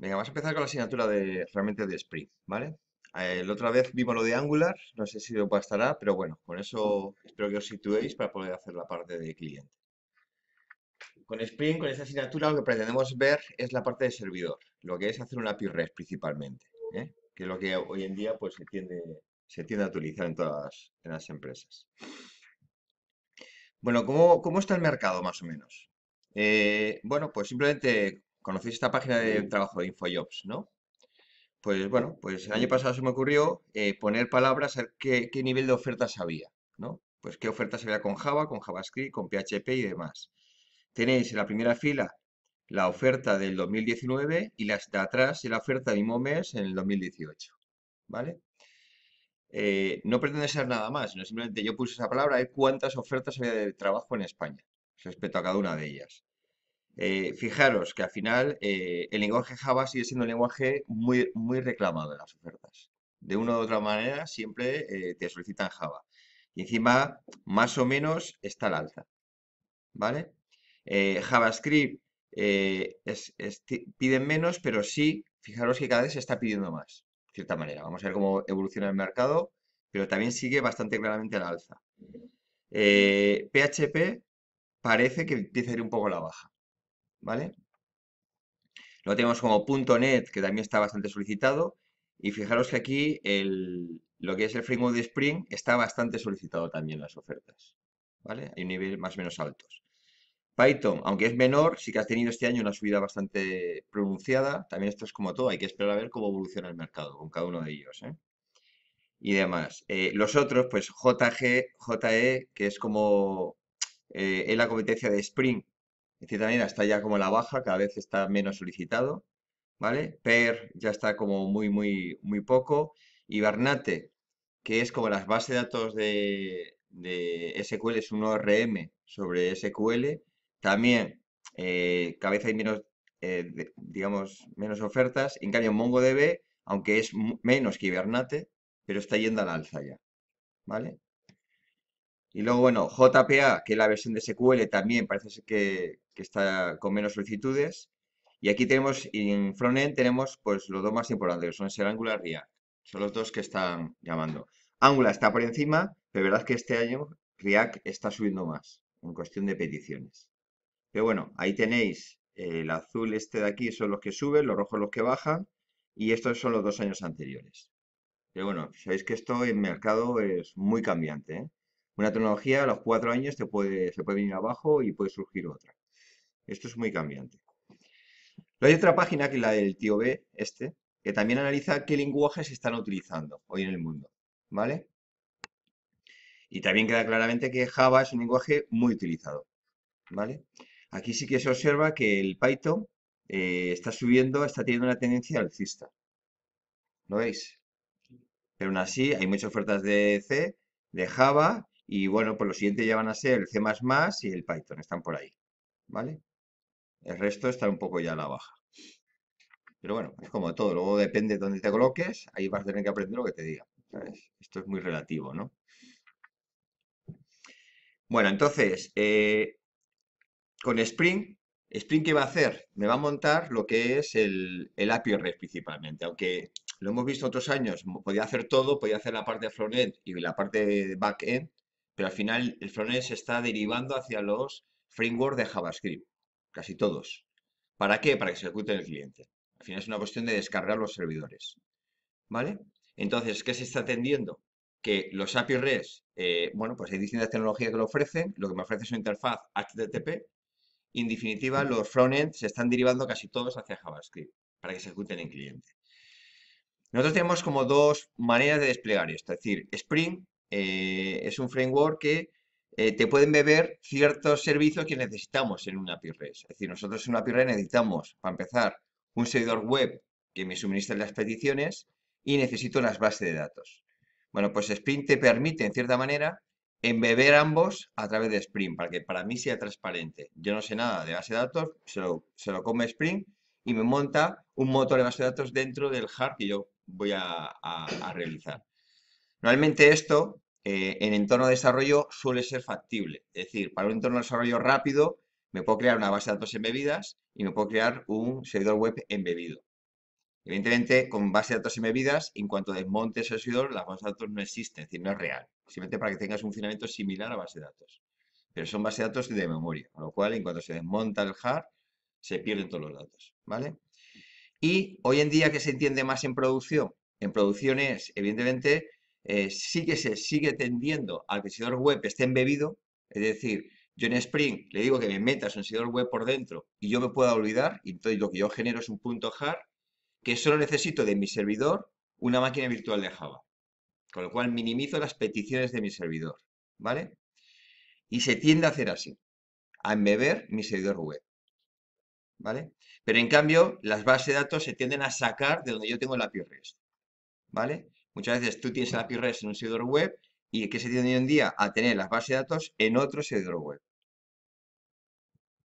Venga, vamos a empezar con la asignatura de realmente de Spring, ¿vale? Eh, la otra vez vimos lo de Angular, no sé si lo bastará, pero bueno, con eso espero que os situéis para poder hacer la parte de cliente. Con Spring, con esta asignatura, lo que pretendemos ver es la parte de servidor, lo que es hacer una API REST principalmente, ¿eh? que es lo que hoy en día pues, se, tiende, se tiende a utilizar en todas las, empresas. Bueno, ¿cómo, está el mercado más o menos? Eh, bueno, pues simplemente Conocéis esta página de trabajo de InfoJobs, ¿no? Pues bueno, pues el año pasado se me ocurrió eh, poner palabras a qué, nivel de ofertas había, ¿no? Pues qué ofertas había con Java, con JavaScript, con PHP y demás. Tenéis en la primera fila la oferta del 2019 y las de atrás y la oferta de mismo mes en el 2018, ¿vale? Eh, no pretende ser nada más, sino simplemente yo puse esa palabra a ver cuántas ofertas había de trabajo en España respecto a cada una de ellas. Eh, fijaros que al final eh, el lenguaje Java sigue siendo un lenguaje muy, muy reclamado en las ofertas. De una u otra manera siempre eh, te solicitan Java. Y encima, más o menos, está al alza. ¿Vale? JavaScript piden menos, pero sí, fijaros que cada vez se está pidiendo más, de cierta manera. Vamos a ver cómo evoluciona el mercado, pero también sigue bastante claramente al alza. PHP parece que empieza a ir un poco a la baja. ¿vale? lo tenemos como .NET, que también está bastante solicitado. Y fijaros que aquí el, lo que es el framework de Spring está bastante solicitado también las ofertas. ¿vale? Hay un nivel más o menos altos. Python, aunque es menor, sí que ha tenido este año una subida bastante pronunciada. También esto es como todo, hay que esperar a ver cómo evoluciona el mercado con cada uno de ellos. ¿eh? Y demás. Eh, los otros, pues JG, JE, que es como En eh, la competencia de Spring, también está ya como la baja, cada vez está menos solicitado, ¿vale? Per ya está como muy, muy, muy poco. Y que es como las bases de datos de, SQL, es un ORM sobre SQL. También eh, cada vez hay menos, eh, digamos, menos ofertas. En cambio, MongoDB, aunque es menos que Hibernate, pero está yendo la alza ya, ¿vale? Y luego, bueno, JPA, que es la versión de SQL, también parece ser que, está con menos solicitudes. Y aquí tenemos, en frontend tenemos pues los dos más importantes, que son el Angular y React. Son los dos que están llamando. Angular está por encima, pero verdad que este año React está subiendo más en cuestión de peticiones. Pero bueno, ahí tenéis el azul este de aquí son los que suben, los rojos los que bajan y estos son los dos años anteriores. Pero bueno, sabéis que esto en mercado es muy cambiante. ¿eh? Una tecnología a los cuatro años puede, se puede venir abajo y puede surgir otra. Esto es muy cambiante. Luego hay otra página, que es la del tío B, este, que también analiza qué lenguajes se están utilizando hoy en el mundo, ¿vale? Y también queda claramente que Java es un lenguaje muy utilizado, ¿vale? Aquí sí que se observa que el Python eh, está subiendo, está teniendo una tendencia alcista. ¿Lo veis? Pero aún así hay muchas ofertas de C, de Java y bueno, pues lo siguiente ya van a ser el C++ y el Python, están por ahí, ¿vale? El resto está un poco ya a la baja. Pero bueno, es como todo, luego depende de dónde te coloques, ahí vas a tener que aprender lo que te diga. Esto es muy relativo, ¿no? Bueno, entonces, eh, con Spring, ¿Spring qué va a hacer? Me va a montar lo que es el, API REST principalmente, aunque lo hemos visto otros años, podía hacer todo, podía hacer la parte de end y la parte de backend, pero al final el frontend se está derivando hacia los frameworks de JavaScript, casi todos. ¿Para qué? Para que se ejecute el cliente. Al final es una cuestión de descargar los servidores. ¿Vale? Entonces, ¿qué se está atendiendo? Que los API REST, eh, bueno, pues hay distintas tecnologías que lo ofrecen. Lo que me ofrece es una interfaz HTTP. Y en definitiva, los frontend se están derivando casi todos hacia JavaScript para que se ejecuten en cliente. Nosotros tenemos como dos maneras de desplegar esto, es decir, Spring eh, es un framework que eh, te pueden beber ciertos servicios que necesitamos en una API REST. Es decir, nosotros en una API REST necesitamos, para empezar, un servidor web que me suministre las peticiones y necesito unas bases de datos. Bueno, pues Spring te permite, en cierta manera, embeber ambos a través de Sprint, para que para mí sea transparente. Yo no sé nada de base de datos, se lo, se lo come Sprint y me monta un motor de base de datos dentro del hard que yo voy a realizar. Normalmente esto eh, en entorno de desarrollo suele ser factible. Es decir, para un entorno de desarrollo rápido me puedo crear una base de datos embebidas y me puedo crear un servidor web embebido. Evidentemente, con base de datos embebidas, en cuanto desmontes el servidor, la base de datos no existe, es decir, no es real. Simplemente para que tengas un funcionamiento similar a base de datos. Pero son bases de datos de memoria, con lo cual, en cuanto se desmonta el hard, se pierden todos los datos, ¿vale? Y hoy en día, ¿qué se entiende más en producción? En producción es, evidentemente, eh, sigue tendiendo al que el servidor web esté embebido, es decir, yo en Spring le digo que me metas un servidor web por dentro y yo me pueda olvidar, y entonces lo que yo genero es un punto hard que solo necesito de mi servidor una máquina virtual de Java, con lo cual minimizo las peticiones de mi servidor, ¿vale? Y se tiende a hacer así, a embeber mi servidor web, ¿vale? Pero en cambio, las bases de datos se tienden a sacar de donde yo tengo la API REST, ¿vale? Muchas veces tú tienes el API en un servidor web y que se tiene hoy en día? A tener las bases de datos en otro servidor web.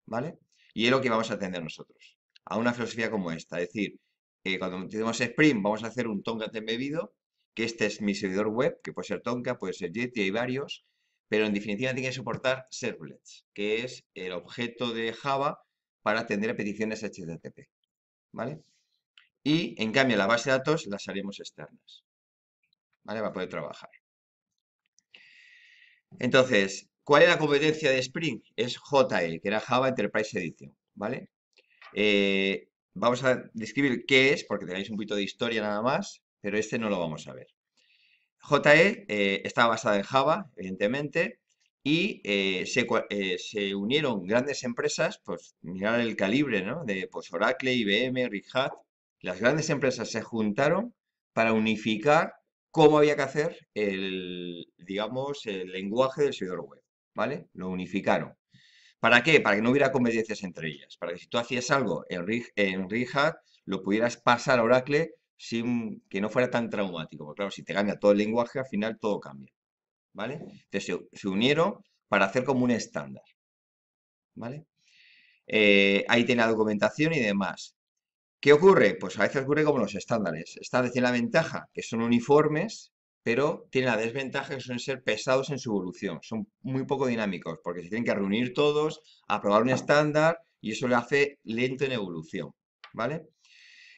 ¿Vale? Y es lo que vamos a atender nosotros, a una filosofía como esta. Es decir, eh, cuando tenemos Spring vamos a hacer un Tomcat embebido, que este es mi servidor web, que puede ser tonka, puede ser Jetty, hay varios, pero en definitiva tiene que soportar servlets, que es el objeto de Java para atender peticiones HTTP. ¿Vale? Y, en cambio, la base de datos las haremos externas. ¿vale? a poder trabajar. Entonces, ¿cuál es la competencia de Spring? Es JE, que era Java Enterprise Edition, ¿vale? Eh, vamos a describir qué es, porque tenéis un poquito de historia nada más, pero este no lo vamos a ver. JE eh, estaba basada en Java, evidentemente, y eh, eh, se, unieron grandes empresas, pues mirar el calibre, ¿no? De pues, Oracle, IBM, Red las grandes empresas se juntaron para unificar cómo había que hacer el, digamos, el lenguaje del servidor web, ¿vale? Lo unificaron. ¿Para qué? Para que no hubiera conveniencias entre ellas. Para que si tú hacías algo en, Rich, en lo pudieras pasar a Oracle sin que no fuera tan traumático. Porque claro, si te cambia todo el lenguaje, al final todo cambia. ¿Vale? Entonces se, unieron para hacer como un estándar. ¿Vale? Eh, ahí tiene la documentación y demás. ¿Qué ocurre? Pues a veces ocurre como los estándares. Estándares tienen la ventaja que son uniformes, pero tienen la desventaja que suelen ser pesados en su evolución. Son muy poco dinámicos porque se tienen que reunir todos, aprobar un estándar y eso le hace lento en evolución. ¿Vale?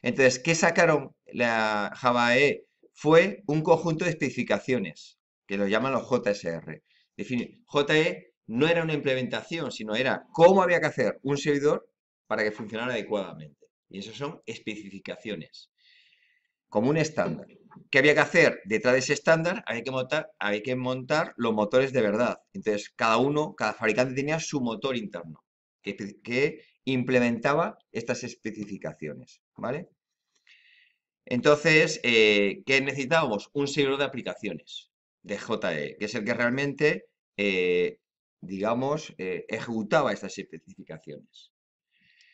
Entonces, ¿qué sacaron la Java JavaE? Fue un conjunto de especificaciones que lo llaman los JSR. Definir, JE no era una implementación, sino era cómo había que hacer un servidor para que funcionara adecuadamente. Y esas son especificaciones. Como un estándar. ¿Qué había que hacer? Detrás de ese estándar había que montar, que montar los motores de verdad. Entonces, cada uno, cada fabricante tenía su motor interno que, implementaba estas especificaciones. ¿Vale? Entonces, eh, ¿qué necesitábamos? Un seguro de aplicaciones de JE, que es el que realmente, eh, digamos, eh, ejecutaba estas especificaciones.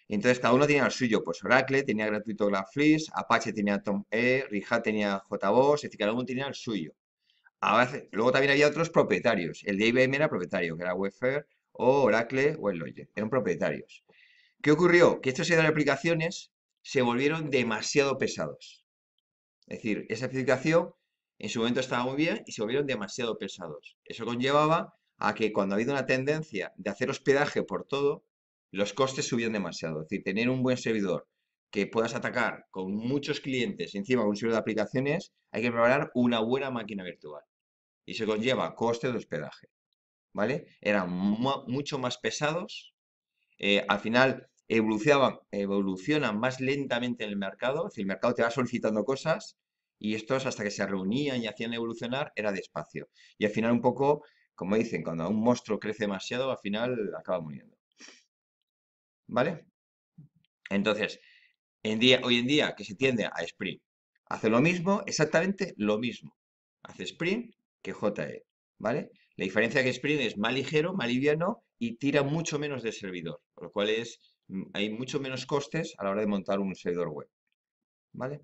Entonces cada uno tenía el suyo, pues Oracle tenía gratuito GladFleece, Apache tenía E, Rija tenía JBoss, es decir, cada uno tenía el suyo. luego también había otros propietarios, el de IBM era propietario, que era Webfair o Oracle o el Logic, eran propietarios. ¿Qué ocurrió? Que estas aplicaciones se volvieron demasiado pesados. Es decir, esa aplicación en su momento estaba muy bien y se volvieron demasiado pesados. Eso conllevaba a que cuando ha habido una tendencia de hacer hospedaje por todo, los costes subían demasiado. Es decir, tener un buen servidor que puedas atacar con muchos clientes, encima un servidor de aplicaciones, hay que preparar una buena máquina virtual. Y se conlleva coste de hospedaje. ¿Vale? Eran mucho más pesados. Eh, al final evolucionaban, evolucionan más lentamente en el mercado. Es decir, el mercado te va solicitando cosas y estos hasta que se reunían y hacían evolucionar era despacio. Y al final un poco, como dicen, cuando un monstruo crece demasiado, al final acaba muriendo. ¿Vale? Entonces, hoy en día que se tiende a sprint, hace lo mismo, exactamente lo mismo. Hace sprint que JE, ¿vale? La diferencia que sprint es más ligero, más liviano y tira mucho menos de servidor, Con lo cual es, mm, hay mucho menos costes a la hora de montar un servidor web, ¿vale?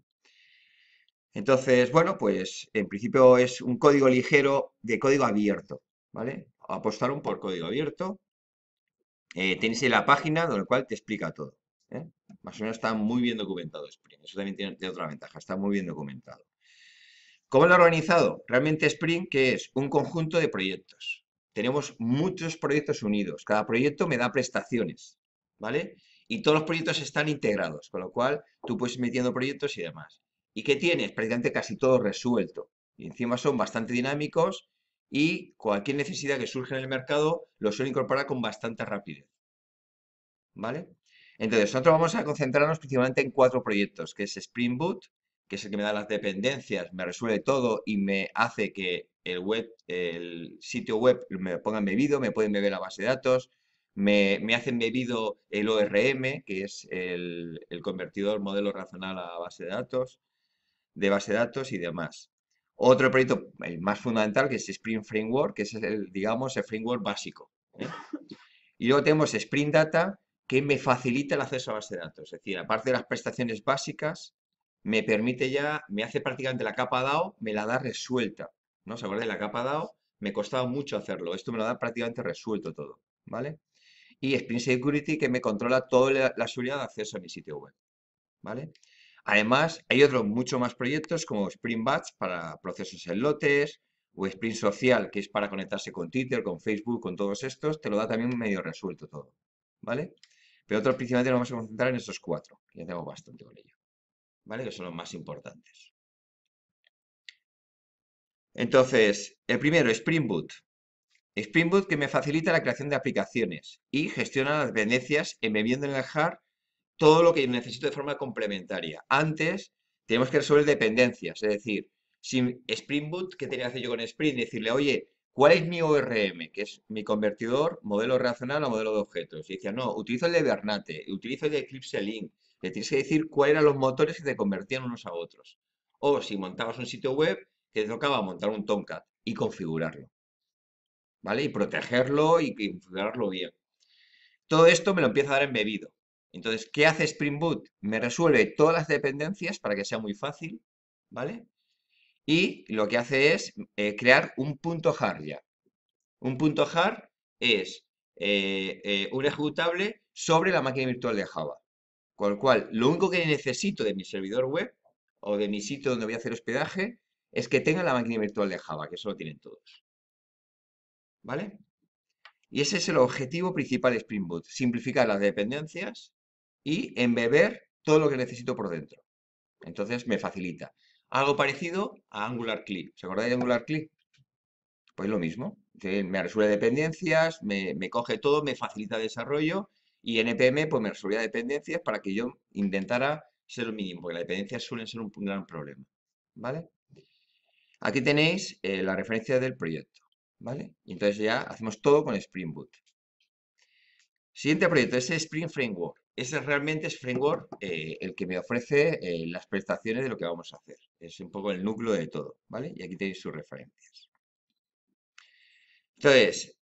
Entonces, bueno, pues en principio es un código ligero de código abierto, ¿vale? Apostaron por código abierto, eh, tienes la página donde cual te explica todo. ¿eh? Más o menos está muy bien documentado Spring. Eso también tiene, otra ventaja, está muy bien documentado. ¿Cómo lo ha organizado? Realmente Spring, que es un conjunto de proyectos. Tenemos muchos proyectos unidos. Cada proyecto me da prestaciones, ¿vale? Y todos los proyectos están integrados, con lo cual tú puedes ir metiendo proyectos y demás. ¿Y qué tienes? Prácticamente casi todo resuelto. Y encima son bastante dinámicos y cualquier necesidad que surge en el mercado lo suele incorporar con bastante rapidez. ¿Vale? Entonces, nosotros vamos a concentrarnos principalmente en cuatro proyectos, que es Spring Boot, que es el que me da las dependencias, me resuelve todo y me hace que el, sitio web me ponga bebido, me pueden beber la base de datos, me, hacen bebido el ORM, que es el, el convertidor modelo racional a base de datos, de base de datos y demás. Otro proyecto, el más fundamental, que es Spring Framework, que es el, digamos, el framework básico. ¿eh? Y luego tenemos Spring Data, que me facilita el acceso a base de datos. Es decir, aparte de las prestaciones básicas, me permite ya, me hace prácticamente la capa DAO, me la da resuelta. ¿No os acordáis? La capa DAO me costaba mucho hacerlo. Esto me lo da prácticamente resuelto todo. ¿Vale? Y Spring Security, que me controla toda la, la seguridad de acceso a mi sitio web. ¿Vale? Además, hay otros mucho más proyectos como Spring Batch para procesos en lotes o Spring Social, que es para conectarse con Twitter, con Facebook, con todos estos, te lo da también medio resuelto todo, ¿vale? Pero otros principalmente nos vamos a concentrar en estos cuatro, que ya tengo bastante con ello, ¿vale? Que son los más importantes. Entonces, el primero, Spring Boot. Spring Boot que me facilita la creación de aplicaciones y gestiona las dependencias viendo en el hard todo lo que necesito de forma complementaria. Antes, tenemos que resolver dependencias, es decir, sin Spring Boot, ¿qué tenía que hacer yo con Spring? Decirle, oye, ¿cuál es mi ORM? Que es mi convertidor, modelo relacional a modelo de objetos. Y decía, no, utilizo el de Bernate, utilizo el de Eclipse Link. Le tienes que decir cuáles eran los motores que te convertían unos a otros. O si montabas un sitio web, que te tocaba montar un Tomcat y configurarlo. ¿Vale? Y protegerlo y configurarlo bien. Todo esto me lo empieza a dar embebido. Entonces, ¿qué hace Spring Boot? Me resuelve todas las dependencias para que sea muy fácil, ¿vale? Y lo que hace es eh, crear un punto jar ya. Un punto jar es eh, eh, un ejecutable sobre la máquina virtual de Java. Con lo cual, lo único que necesito de mi servidor web o de mi sitio donde voy a hacer hospedaje es que tenga la máquina virtual de Java, que eso lo tienen todos. ¿Vale? Y ese es el objetivo principal de Spring Boot, simplificar las dependencias y embeber todo lo que necesito por dentro. Entonces me facilita. Algo parecido a Angular Click. ¿Se acordáis de Angular Click? Pues lo mismo. Me resuelve dependencias, me, coge todo, me facilita desarrollo y NPM e pues me resuelve dependencias para que yo intentara ser lo mínimo, porque las dependencias suelen ser un gran problema. ¿Vale? Aquí tenéis eh, la referencia del proyecto. ¿Vale? entonces ya hacemos todo con Spring Boot. Siguiente proyecto ese Spring Framework. Ese realmente es Framework eh, el que me ofrece eh, las prestaciones de lo que vamos a hacer. Es un poco el núcleo de todo, ¿vale? Y aquí tenéis sus referencias. Entonces,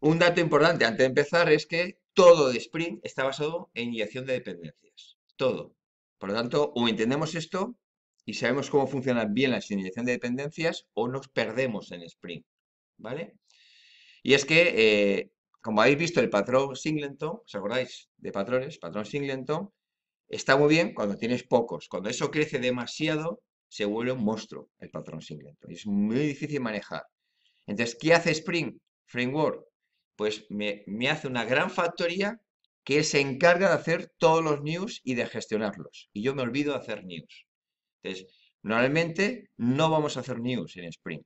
un dato importante antes de empezar es que todo de Spring está basado en inyección de dependencias. Todo. Por lo tanto, o entendemos esto y sabemos cómo funciona bien la inyección de dependencias o nos perdemos en Spring, ¿vale? Y es que eh, como habéis visto, el patrón Singleton, ¿os acordáis de patrones? Patrón Singleton, está muy bien cuando tienes pocos. Cuando eso crece demasiado, se vuelve un monstruo el patrón Singleton. es muy difícil manejar. Entonces, ¿qué hace Spring Framework? Pues me, hace una gran factoría que se encarga de hacer todos los news y de gestionarlos. Y yo me olvido de hacer news. Entonces, normalmente no vamos a hacer news en Spring.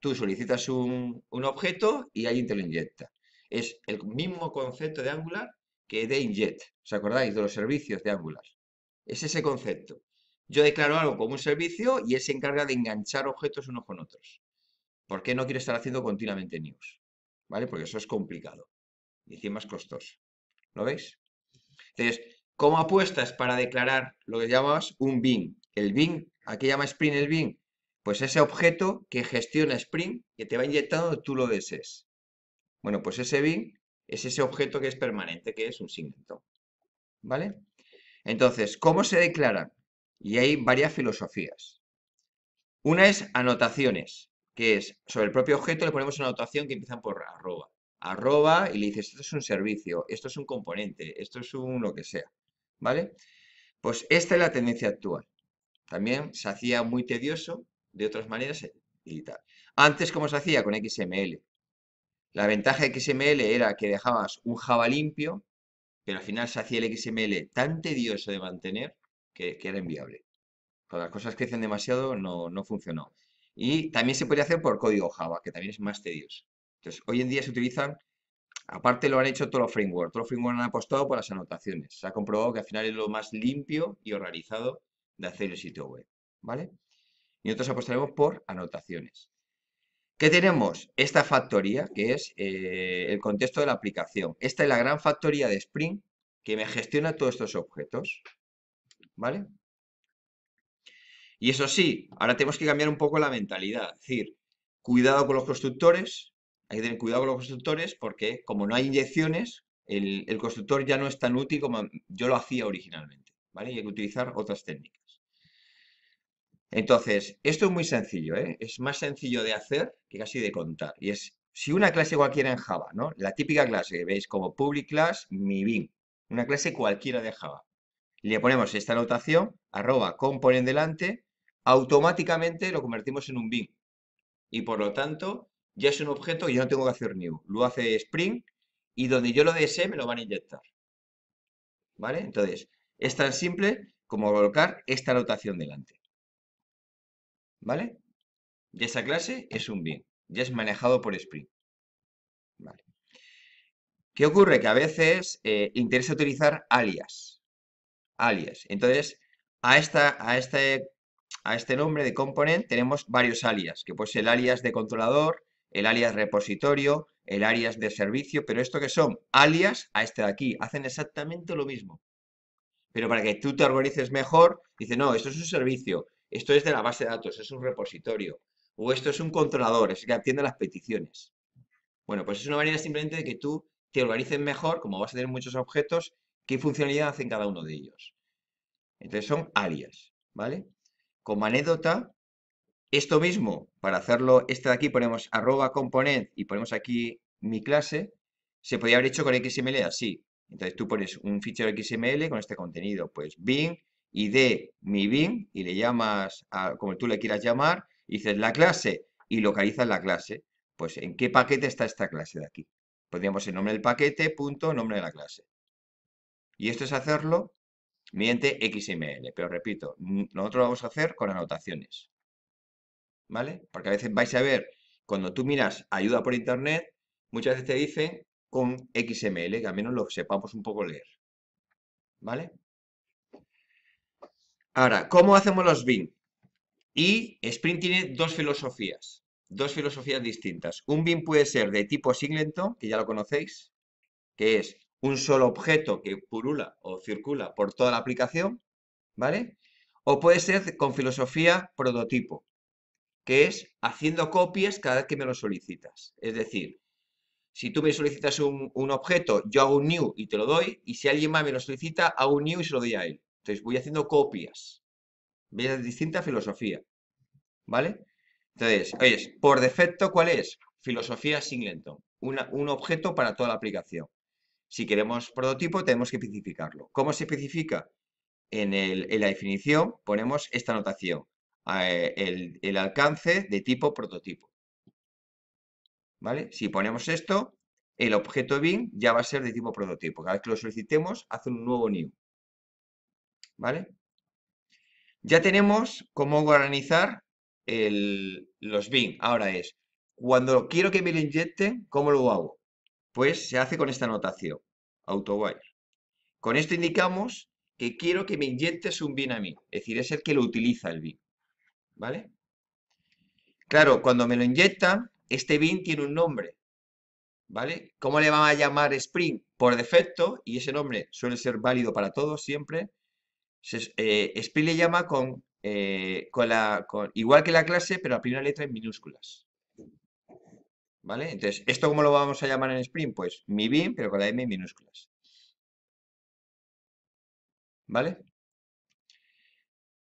Tú solicitas un, un objeto y alguien te lo inyecta es el mismo concepto de Angular que de inject. ¿Os acordáis de los servicios de Angular? Es ese concepto. Yo declaro algo como un servicio y él se encarga de enganchar objetos unos con otros. ¿Por qué no quiere estar haciendo continuamente news? ¿Vale? Porque eso es complicado y encima más costoso. ¿Lo veis? Entonces, ¿cómo apuestas para declarar lo que llamas un bin? El bin, qué llama Spring el bin? Pues ese objeto que gestiona Spring, que te va inyectando, tú lo desees. Bueno, pues ese bin es ese objeto que es permanente, que es un signo. ¿Vale? Entonces, ¿cómo se declaran? Y hay varias filosofías. Una es anotaciones, que es sobre el propio objeto le ponemos una anotación que empiezan por arroba. Arroba y le dices, esto es un servicio, esto es un componente, esto es un lo que sea. ¿Vale? Pues esta es la tendencia actual. También se hacía muy tedioso, de otras maneras, y Antes, ¿cómo se hacía? Con XML. La ventaja de XML era que dejabas un Java limpio, pero al final se hacía el XML tan tedioso de mantener que, era inviable. Cuando las cosas crecen demasiado no, funcionó. Y también se podía hacer por código Java, que también es más tedioso. Entonces, hoy en día se utilizan, aparte lo han hecho todos los frameworks, todos los frameworks han apostado por las anotaciones. Se ha comprobado que al final es lo más limpio y organizado de hacer el sitio web, ¿vale? Y nosotros apostaremos por anotaciones. ¿Qué tenemos? Esta factoría, que es eh, el contexto de la aplicación. Esta es la gran factoría de Spring que me gestiona todos estos objetos. ¿Vale? Y eso sí, ahora tenemos que cambiar un poco la mentalidad. Es decir, cuidado con los constructores, hay que tener cuidado con los constructores porque como no hay inyecciones, el, el constructor ya no es tan útil como yo lo hacía originalmente. ¿Vale? Y hay que utilizar otras técnicas. Entonces, esto es muy sencillo, ¿eh? es más sencillo de hacer que casi de contar. Y es, si una clase cualquiera en Java, ¿no? la típica clase que veis como public class, mi bin, una clase cualquiera de Java, le ponemos esta anotación, arroba component delante, automáticamente lo convertimos en un bin. Y por lo tanto, ya es un objeto y yo no tengo que hacer new. Lo hace Spring y donde yo lo desee me lo van a inyectar. ¿Vale? Entonces, es tan simple como colocar esta anotación delante. ¿Vale? Y esa clase es un bien. Ya es manejado por Spring. ¿Vale? ¿Qué ocurre? Que a veces eh, interesa utilizar alias. Alias. Entonces, a, esta, a, este, a este nombre de component tenemos varios alias, que puede ser el alias de controlador, el alias repositorio, el alias de servicio, pero esto que son alias a este de aquí, hacen exactamente lo mismo. Pero para que tú te organices mejor, dice, no, esto es un servicio, esto es de la base de datos, es un repositorio, o esto es un controlador, es el que atiende las peticiones. Bueno, pues es una manera simplemente de que tú te organices mejor, como vas a tener muchos objetos, qué funcionalidad hacen cada uno de ellos. Entonces son alias, ¿vale? Como anécdota, esto mismo, para hacerlo, este de aquí ponemos arroba component y ponemos aquí mi clase, se podría haber hecho con XML así. Entonces tú pones un fichero XML con este contenido, pues Bing, y de mi BIM y le llamas a, como tú le quieras llamar, dices la clase y localizas la clase. Pues en qué paquete está esta clase de aquí. Podríamos el nombre del paquete, punto, nombre de la clase. Y esto es hacerlo mediante XML, pero repito, nosotros lo vamos a hacer con anotaciones. ¿Vale? Porque a veces vais a ver, cuando tú miras ayuda por internet, muchas veces te dicen con XML, que al menos lo sepamos un poco leer. ¿Vale? Ahora, ¿cómo hacemos los BIM? Y Sprint tiene dos filosofías, dos filosofías distintas. Un BIM puede ser de tipo Singleton, que ya lo conocéis, que es un solo objeto que purula o circula por toda la aplicación, ¿vale? O puede ser con filosofía prototipo, que es haciendo copias cada vez que me lo solicitas. Es decir, si tú me solicitas un, un, objeto, yo hago un new y te lo doy, y si alguien más me lo solicita, hago un new y se lo doy a él. Entonces voy haciendo copias. la distinta filosofía. ¿Vale? Entonces, oye, por defecto, ¿cuál es? Filosofía Singleton. un objeto para toda la aplicación. Si queremos prototipo, tenemos que especificarlo. ¿Cómo se especifica? En, el, la definición ponemos esta notación. Eh, el, el alcance de tipo prototipo. ¿Vale? Si ponemos esto, el objeto bin ya va a ser de tipo prototipo. Cada vez que lo solicitemos, hace un nuevo new. ¿vale? Ya tenemos cómo organizar los bin. Ahora es, cuando quiero que me lo inyecten, ¿cómo lo hago? Pues se hace con esta anotación, AutoWire. Con esto indicamos que quiero que me inyectes un bin a mí, es decir, es el que lo utiliza el bin, ¿vale? Claro, cuando me lo inyectan, este bin tiene un nombre, ¿vale? ¿Cómo le van a llamar Spring? Por defecto, y ese nombre suele ser válido para todos siempre, eh, Spring le llama eh, con, igual que la clase, pero la primera letra en minúsculas. ¿Vale? Entonces, ¿esto cómo lo vamos a llamar en Spring? Pues mi pero con la M en minúsculas. ¿Vale?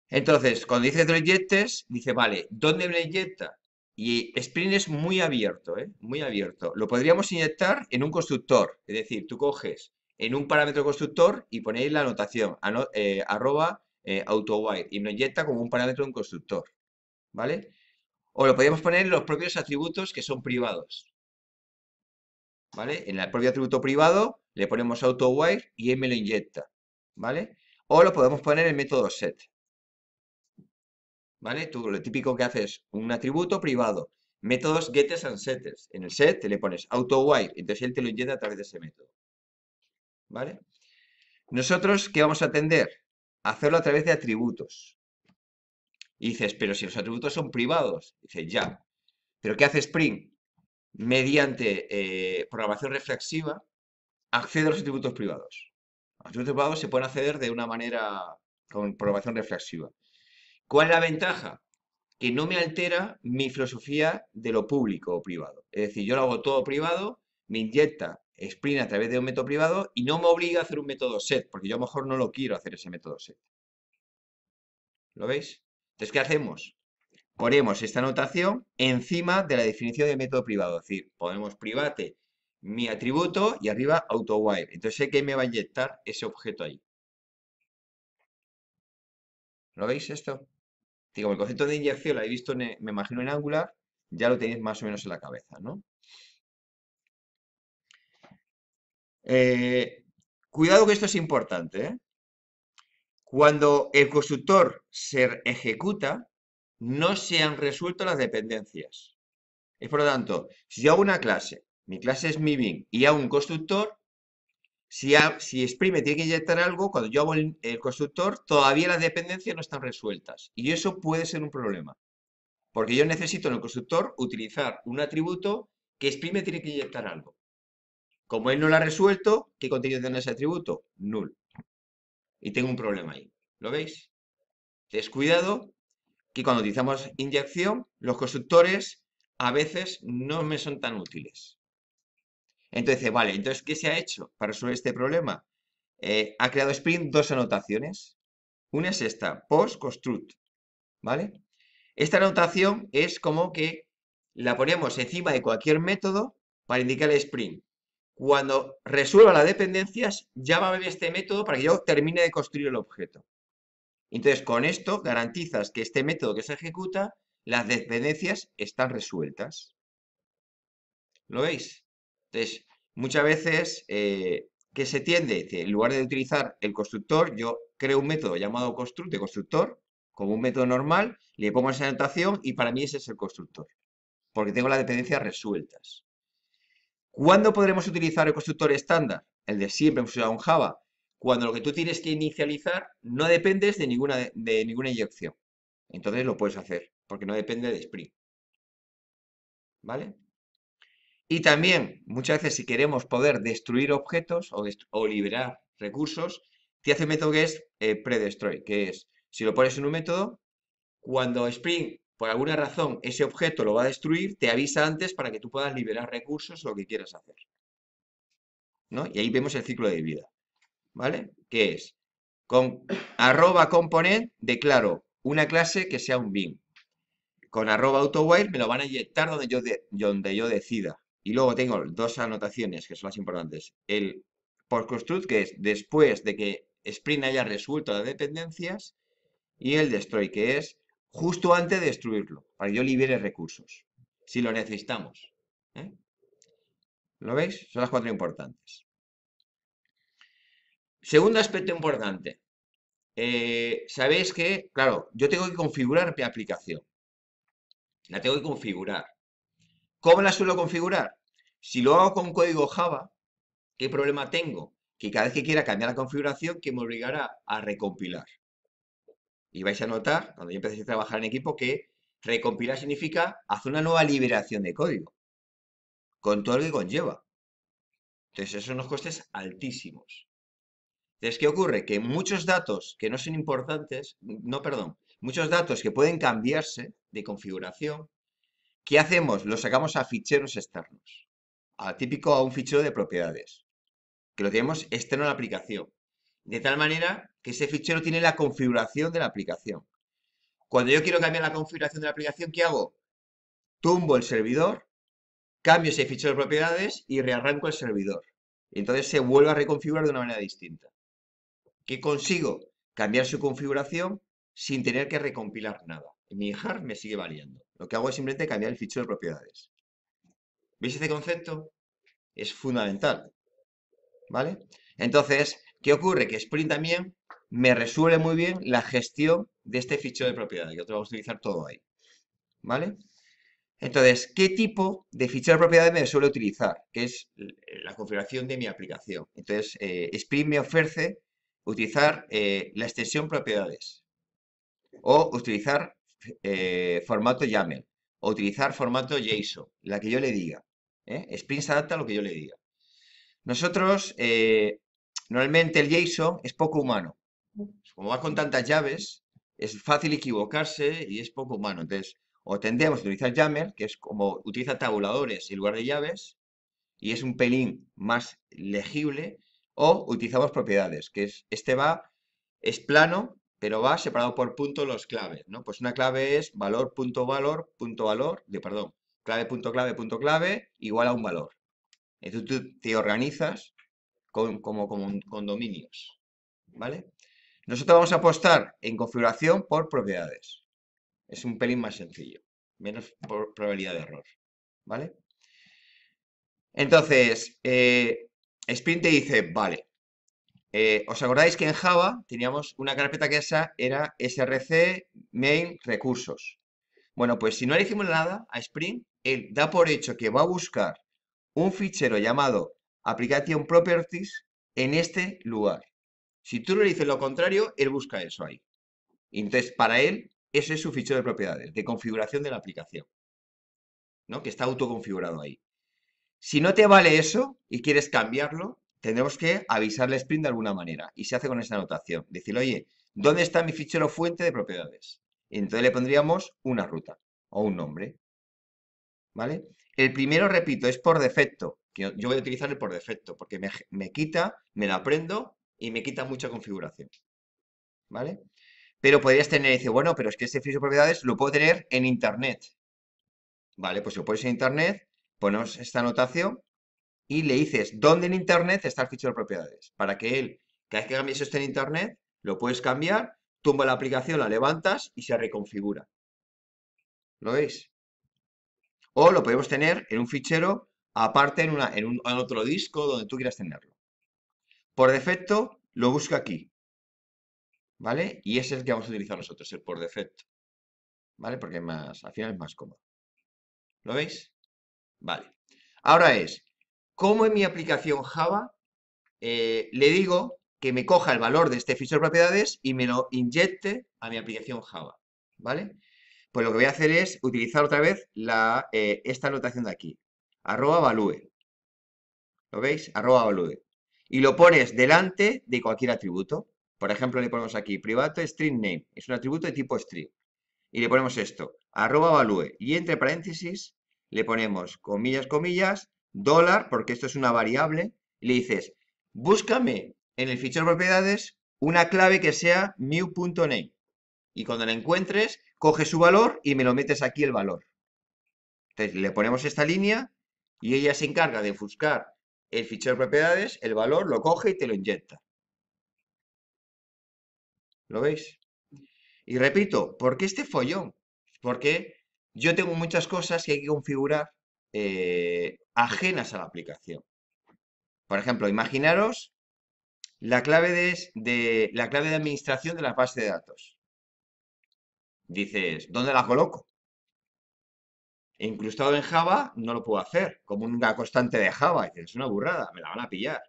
Entonces, cuando dice de inyectes, dice, vale, ¿dónde me inyecta? Y Spring es muy abierto, ¿eh? Muy abierto. Lo podríamos inyectar en un constructor. Es decir, tú coges en un parámetro constructor y ponéis la anotación eh, arroba eh, autowire y lo inyecta como un parámetro en un constructor, ¿vale? O lo podemos poner en los propios atributos que son privados, ¿vale? En el propio atributo privado le ponemos autowire y él me lo inyecta, ¿vale? O lo podemos poner en el método set, ¿vale? Tú lo típico que haces un atributo privado, métodos getters and setters. En el set te le pones autowire, entonces él te lo inyecta a través de ese método. ¿vale? Nosotros, ¿qué vamos a atender? hacerlo a través de atributos. Y dices, pero si los atributos son privados. Dices, ya. ¿Pero qué hace Spring? Mediante eh, programación reflexiva, accede a los atributos privados. Los atributos privados se pueden acceder de una manera con programación reflexiva. ¿Cuál es la ventaja? Que no me altera mi filosofía de lo público o privado. Es decir, yo lo hago todo privado me inyecta Spring a través de un método privado y no me obliga a hacer un método set, porque yo a lo mejor no lo quiero hacer ese método set. ¿Lo veis? Entonces, ¿qué hacemos? Ponemos esta anotación encima de la definición de método privado, es decir, ponemos private mi atributo y arriba autowire. Entonces sé que me va a inyectar ese objeto ahí. ¿Lo veis esto? Digo, el concepto de inyección lo habéis visto, me imagino, en Angular, ya lo tenéis más o menos en la cabeza, ¿no? Eh, cuidado que esto es importante. ¿eh? Cuando el constructor se ejecuta, no se han resuelto las dependencias. Es por lo tanto, si yo hago una clase, mi clase es mi y hago un constructor, si, exprime tiene que inyectar algo, cuando yo hago el, el, constructor, todavía las dependencias no están resueltas. Y eso puede ser un problema. Porque yo necesito en el constructor utilizar un atributo que exprime tiene que inyectar algo. Como él no la ha resuelto, ¿qué contenido tiene ese atributo? Null. Y tengo un problema ahí. ¿Lo veis? Descuidado que cuando utilizamos inyección, los constructores a veces no me son tan útiles. Entonces, vale, entonces, ¿qué se ha hecho para resolver este problema? Eh, ha creado Spring dos anotaciones. Una es esta, post construct, ¿vale? Esta anotación es como que la ponemos encima de cualquier método para indicar el Spring cuando resuelva las dependencias, llámame este método para que yo termine de construir el objeto. Entonces, con esto garantizas que este método que se ejecuta, las dependencias están resueltas. ¿Lo veis? Entonces, muchas veces, eh, que se tiende? Que en lugar de utilizar el constructor, yo creo un método llamado de constructor, como un método normal, le pongo esa anotación y para mí ese es el constructor, porque tengo las dependencias resueltas. ¿Cuándo podremos utilizar el constructor estándar? El de siempre hemos usado en Java. Cuando lo que tú tienes que inicializar no dependes de ninguna, de, ninguna inyección. Entonces lo puedes hacer, porque no depende de Spring. ¿Vale? Y también, muchas veces, si queremos poder destruir objetos o, liberar recursos, te hace un método que es eh, predestroy, que es, si lo pones en un método, cuando Spring por alguna razón ese objeto lo va a destruir, te avisa antes para que tú puedas liberar recursos o lo que quieras hacer. ¿No? Y ahí vemos el ciclo de vida. ¿Vale? Que es, con arroba component declaro una clase que sea un bin. Con arroba autowire me lo van a inyectar donde yo, donde yo decida. Y luego tengo dos anotaciones que son las importantes. El post-construct que es después de que Spring haya resuelto las dependencias, y el destroy, que es justo antes de destruirlo, para que yo libere recursos, si lo necesitamos. ¿eh? ¿Lo veis? Son las cuatro importantes. Segundo aspecto importante. Eh, Sabéis que, claro, yo tengo que configurar mi aplicación. La tengo que configurar. ¿Cómo la suelo configurar? Si lo hago con código Java, ¿qué problema tengo? Que cada vez que quiera cambiar la configuración, que me obligará a recompilar. Y vais a notar, cuando ya empecéis a trabajar en equipo, que recompilar significa hacer una nueva liberación de código, con todo lo que conlleva. Entonces, son unos costes altísimos. Entonces, ¿qué ocurre? Que muchos datos que no son importantes, no, perdón, muchos datos que pueden cambiarse de configuración, ¿qué hacemos? Los sacamos a ficheros externos, a típico a un fichero de propiedades, que lo tenemos externo a la aplicación. De tal manera ese fichero tiene la configuración de la aplicación. Cuando yo quiero cambiar la configuración de la aplicación, ¿qué hago? Tumbo el servidor, cambio ese fichero de propiedades y rearranco el servidor. Entonces se vuelve a reconfigurar de una manera distinta. ¿Qué consigo? Cambiar su configuración sin tener que recompilar nada. Mi hard me sigue valiendo. Lo que hago es simplemente cambiar el fichero de propiedades. ¿Veis este concepto? Es fundamental. ¿Vale? Entonces, ¿qué ocurre? Que Spring también me resuelve muy bien la gestión de este fichero de propiedad. lo vamos a utilizar todo ahí. ¿Vale? Entonces, ¿qué tipo de fichero de propiedades me suele utilizar? Que es la configuración de mi aplicación. Entonces, eh, Spring me ofrece utilizar eh, la extensión propiedades o utilizar eh, formato YAML o utilizar formato JSON, la que yo le diga. Spring se adapta a lo que yo le diga. Nosotros, normalmente el JSON es poco humano como va con tantas llaves, es fácil equivocarse y es poco humano. Entonces, o tendríamos que utilizar Jammer, que es como utiliza tabuladores en lugar de llaves, y es un pelín más legible, o utilizamos propiedades, que es, este va, es plano, pero va separado por puntos los claves, ¿no? Pues una clave es valor, punto, valor, punto, valor, de, perdón, clave, punto, clave, punto, clave, igual a un valor. Entonces tú te organizas como, como con dominios, ¿vale? Nosotros vamos a apostar en configuración por propiedades. Es un pelín más sencillo, menos por probabilidad de error, ¿vale? Entonces, eh, Sprint Spring te dice, vale, eh, ¿os acordáis que en Java teníamos una carpeta que esa era src main recursos? Bueno, pues si no le hicimos nada a Spring, él da por hecho que va a buscar un fichero llamado application properties en este lugar. Si tú le dices lo contrario, él busca eso ahí. entonces, para él, ese es su fichero de propiedades, de configuración de la aplicación, ¿no? que está autoconfigurado ahí. Si no te vale eso y quieres cambiarlo, tendremos que avisarle Spring de alguna manera. Y se hace con esa anotación. Decirle, oye, ¿dónde está mi fichero fuente de propiedades? Y entonces le pondríamos una ruta o un nombre. ¿Vale? El primero, repito, es por defecto. yo voy a utilizar el por defecto porque me, quita, me la aprendo y me quita mucha configuración. ¿Vale? Pero podrías tener, dice, bueno, pero es que este fichero de propiedades lo puedo tener en Internet. Vale, pues lo pones en Internet, ponemos esta anotación y le dices dónde en Internet está el fichero de propiedades. Para que él, cada vez que cambies esto en Internet, lo puedes cambiar, tumba la aplicación, la levantas y se reconfigura. ¿Lo veis? O lo podemos tener en un fichero aparte en, una, en otro disco donde tú quieras tenerlo. Por defecto, lo busca aquí. ¿Vale? Y ese es el que vamos a utilizar nosotros, el por defecto. ¿Vale? Porque más, al final es más cómodo. ¿Lo veis? Vale. Ahora es, ¿cómo en mi aplicación Java eh, le digo que me coja el valor de este fichero de propiedades y me lo inyecte a mi aplicación Java? ¿Vale? Pues lo que voy a hacer es utilizar otra vez eh, esta anotación de aquí. Arroba value. ¿Lo veis? Arroba value y lo pones delante de cualquier atributo. Por ejemplo, le ponemos aquí privado string name. Es un atributo de tipo string. Y le ponemos esto, arroba value. Y entre paréntesis le ponemos comillas, comillas, dólar, porque esto es una variable. Y le dices, búscame en el fichero de propiedades una clave que sea new.name. Y cuando la encuentres, coge su valor y me lo metes aquí el valor. Entonces le ponemos esta línea y ella se encarga de buscar el fichero de propiedades, el valor, lo coge y te lo inyecta. ¿Lo veis? Y repito, ¿por qué este follón? Porque yo tengo muchas cosas que hay que configurar eh, ajenas a la aplicación. Por ejemplo, imaginaros la clave de, la clave de administración de la base de datos. Dices, ¿dónde la coloco? E incrustado en Java, no lo puedo hacer, como una constante de Java. y es una burrada, me la van a pillar.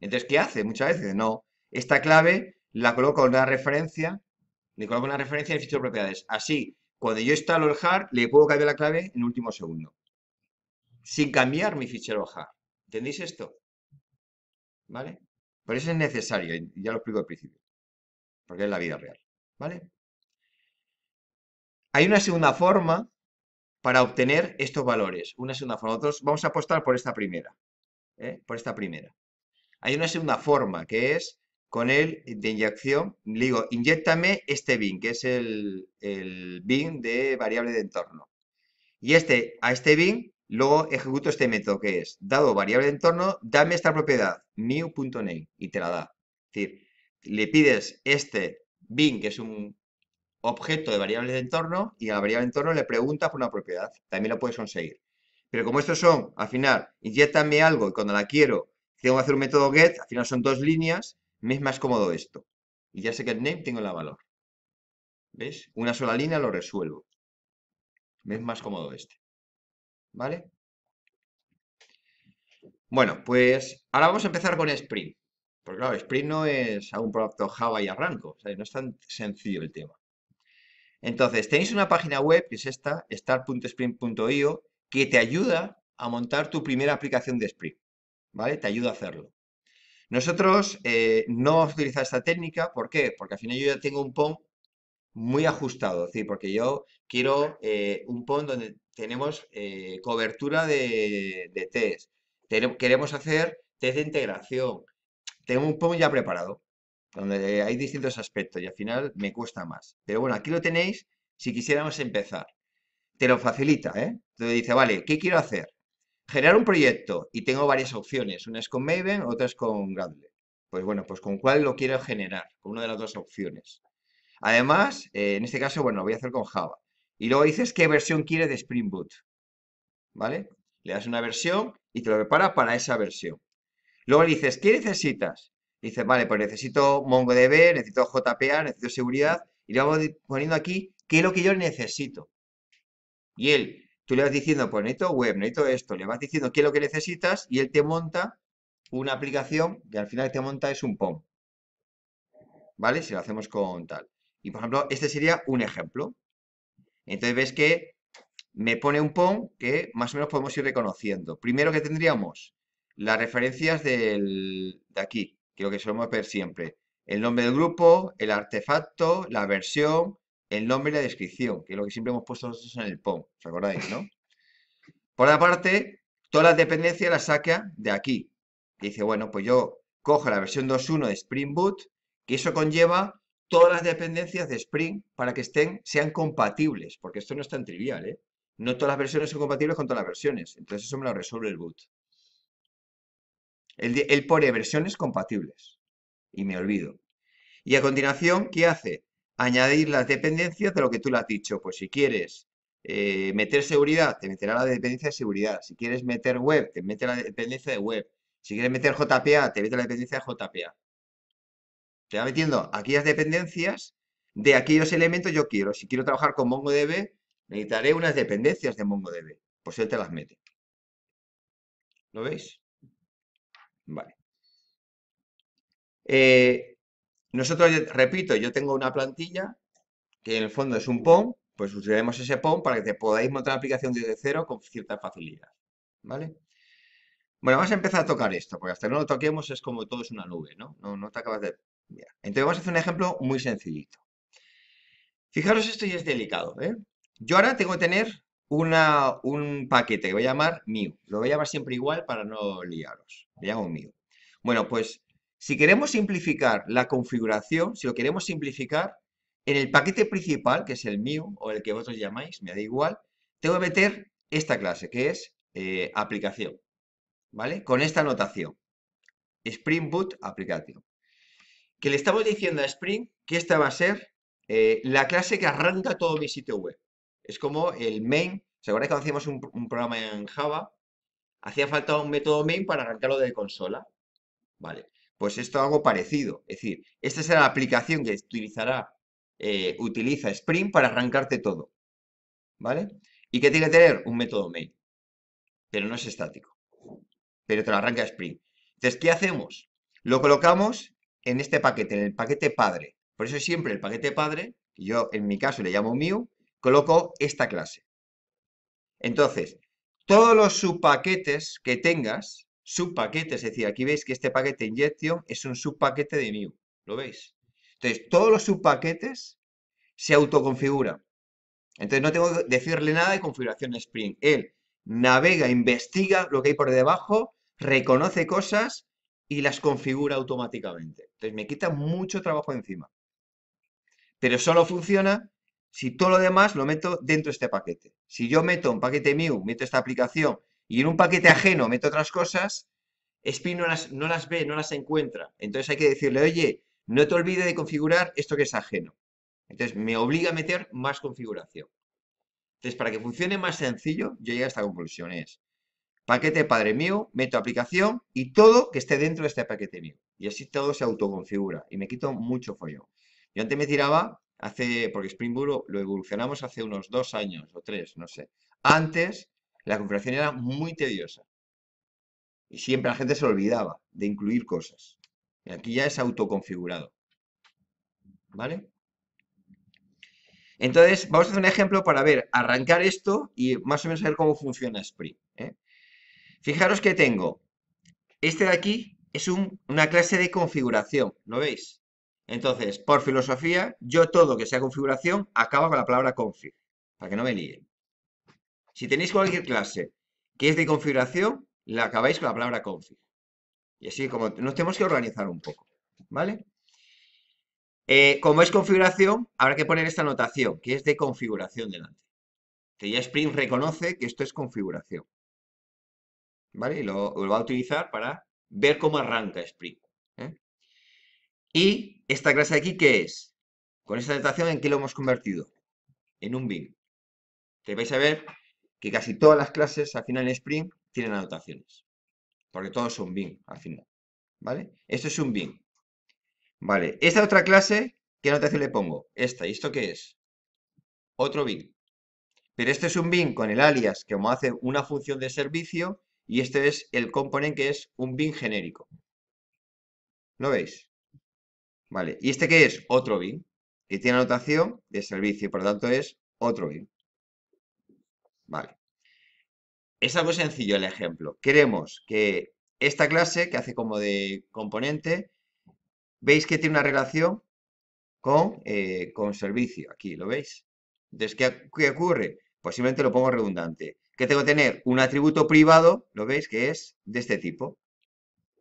Entonces, ¿qué hace? Muchas veces, no. Esta clave la coloco en una referencia, le coloco una referencia en el fichero de propiedades. Así, cuando yo instalo el hard, le puedo cambiar la clave en último segundo. Sin cambiar mi fichero hard. ¿Entendéis esto? ¿Vale? Por eso es necesario, ya lo explico al principio. Porque es la vida real. ¿Vale? Hay una segunda forma para obtener estos valores. Una segunda forma. Nosotros vamos a apostar por esta primera. ¿eh? Por esta primera. Hay una segunda forma que es con el de inyección. digo, inyectame este bin, que es el, bin de variable de entorno. Y este, a este bin, luego ejecuto este método que es, dado variable de entorno, dame esta propiedad, new.name, y te la da. Es decir, le pides este bin, que es un objeto de variables de entorno y a la variable de entorno le pregunta por una propiedad. También lo puedes conseguir. Pero como estos son, al final, inyectame algo y cuando la quiero tengo que hacer un método get, al final son dos líneas, me es más cómodo esto. Y ya sé que el name tengo la valor. ¿Ves? Una sola línea lo resuelvo. Me es más cómodo este. ¿Vale? Bueno, pues ahora vamos a empezar con Spring. Porque claro, Spring no es algún producto Java y arranco. no es tan sencillo el tema. Entonces, tenéis una página web, que es esta, start.sprint.io, que te ayuda a montar tu primera aplicación de Sprint, ¿vale? Te ayuda a hacerlo. Nosotros eh, no vamos a utilizar esta técnica, ¿por qué? Porque al final yo ya tengo un POM muy ajustado, ¿sí? porque yo quiero eh, un POM donde tenemos eh, cobertura de, test, queremos hacer test de integración, tengo un POM ya preparado donde eh, hay distintos aspectos y al final me cuesta más. Pero bueno, aquí lo tenéis si quisiéramos empezar. Te lo facilita, ¿eh? Entonces dice, vale, ¿qué quiero hacer? Generar un proyecto y tengo varias opciones. Una es con Maven, otra es con Gradle. Pues bueno, pues con cuál lo quiero generar, con una de las dos opciones. Además, eh, en este caso, bueno, lo voy a hacer con Java. Y luego dices qué versión quiere de Spring Boot. ¿Vale? Le das una versión y te lo prepara para esa versión. Luego dices, ¿qué necesitas? dices, vale, pues necesito MongoDB, necesito JPA, necesito seguridad, y le vamos poniendo aquí qué es lo que yo necesito. Y él, tú le vas diciendo, pues necesito web, necesito esto, le vas diciendo qué es lo que necesitas, y él te monta una aplicación que al final te monta es un POM. ¿Vale? Si lo hacemos con tal. Y por ejemplo, este sería un ejemplo. Entonces ves que me pone un POM que más o menos podemos ir reconociendo. Primero que tendríamos las referencias del, de aquí, que lo que solemos ver siempre. El nombre del grupo, el artefacto, la versión, el nombre y la descripción, que es lo que siempre hemos puesto nosotros en el POM, ¿os acordáis, no? Por la parte, todas las dependencias las saca de aquí. dice, bueno, pues yo cojo la versión 2.1 de Spring Boot, que eso conlleva todas las dependencias de Spring para que estén, sean compatibles, porque esto no es tan trivial, ¿eh? No todas las versiones son compatibles con todas las versiones, entonces eso me lo resuelve el boot. Él, pone versiones compatibles. Y me olvido. Y a continuación, ¿qué hace? Añadir las dependencias de lo que tú le has dicho. Pues si quieres eh, meter seguridad, te meterá la dependencia de seguridad. Si quieres meter web, te mete la dependencia de web. Si quieres meter JPA, te mete la dependencia de JPA. Te va metiendo aquellas dependencias de aquellos elementos yo quiero. Si quiero trabajar con MongoDB, necesitaré unas dependencias de MongoDB. Pues él te las mete. ¿Lo veis? Vale. Eh, nosotros, repito, yo tengo una plantilla que en el fondo es un POM, pues usaremos ese POM para que te podáis montar la aplicación desde cero con cierta facilidad. ¿Vale? Bueno, vamos a empezar a tocar esto, porque hasta que no lo toquemos es como todo es una nube, ¿no? No, te acabas de... Entonces vamos a hacer un ejemplo muy sencillito. Fijaros, esto ya es delicado, ¿eh? Yo ahora tengo que tener un paquete que voy a llamar new. Lo voy a llamar siempre igual para no liaros mío. Bueno, pues si queremos simplificar la configuración, si lo queremos simplificar, en el paquete principal, que es el mío o el que vosotros llamáis, me da igual, tengo que meter esta clase, que es eh, aplicación, ¿vale? Con esta anotación, Spring Boot Application, que le estamos diciendo a Spring que esta va a ser eh, la clase que arranca todo mi sitio web. Es como el main, ¿se acuerdan que hacíamos un programa en Java? Hacía falta un método main para arrancarlo de consola. Vale, pues esto algo parecido. Es decir, esta es la aplicación que utilizará, eh, utiliza Spring para arrancarte todo. ¿Vale? Y que tiene que tener un método main, pero no es estático. Pero te lo arranca Spring. Entonces, ¿qué hacemos? Lo colocamos en este paquete, en el paquete padre. Por eso siempre el paquete padre, yo en mi caso le llamo mío, coloco esta clase. Entonces, todos los subpaquetes que tengas, subpaquetes, es decir, aquí veis que este paquete injection es un subpaquete de new, ¿lo veis? Entonces, todos los subpaquetes se autoconfiguran. Entonces, no tengo que decirle nada de configuración Spring. Él navega, investiga lo que hay por debajo, reconoce cosas y las configura automáticamente. Entonces, me quita mucho trabajo encima. Pero solo funciona si todo lo demás lo meto dentro de este paquete. Si yo meto un paquete mío, meto esta aplicación y en un paquete ajeno meto otras cosas, Spin no las, no las ve, no las encuentra. Entonces hay que decirle, oye, no te olvides de configurar esto que es ajeno. Entonces me obliga a meter más configuración. Entonces, para que funcione más sencillo, yo llegué a esta conclusión. Es paquete padre mío, meto aplicación y todo que esté dentro de este paquete mío. Y así todo se autoconfigura y me quito mucho follón. Yo antes me tiraba hace, porque Spring Boot lo evolucionamos hace unos dos años o tres, no sé. Antes la configuración era muy tediosa y siempre la gente se olvidaba de incluir cosas. Y aquí ya es autoconfigurado. ¿Vale? Entonces, vamos a hacer un ejemplo para ver, arrancar esto y más o menos ver cómo funciona Spring. ¿eh? Fijaros que tengo, este de aquí es una clase de configuración, ¿lo veis? Entonces, por filosofía, yo todo que sea configuración acaba con la palabra config, para que no me líen. Si tenéis cualquier clase que es de configuración, la acabáis con la palabra config. Y así como nos tenemos que organizar un poco, ¿vale? Eh, como es configuración, habrá que poner esta notación, que es de configuración delante. Que ya Spring reconoce que esto es configuración. ¿Vale? Y lo, va a utilizar para ver cómo arranca Spring. ¿eh? Y esta clase aquí, ¿qué es? Con esta anotación, ¿en qué lo hemos convertido? En un bin. Que vais a ver que casi todas las clases al final en Spring tienen anotaciones. Porque todos son bin al final. ¿Vale? Esto es un bin. Vale. Esta otra clase, ¿qué anotación le pongo? Esta. ¿Y esto qué es? Otro bin. Pero este es un bin con el alias que como hace una función de servicio y este es el componente que es un bin genérico. ¿Lo veis? Vale, ¿y este qué es? Otro bin, que tiene anotación de servicio, por lo tanto es otro bin. Vale. Es algo sencillo el ejemplo. Queremos que esta clase, que hace como de componente, veis que tiene una relación con, eh, con servicio. Aquí, ¿lo veis? Entonces, ¿qué, ¿qué, ocurre? Pues simplemente lo pongo redundante. Que tengo que tener un atributo privado, ¿lo veis? Que es de este tipo.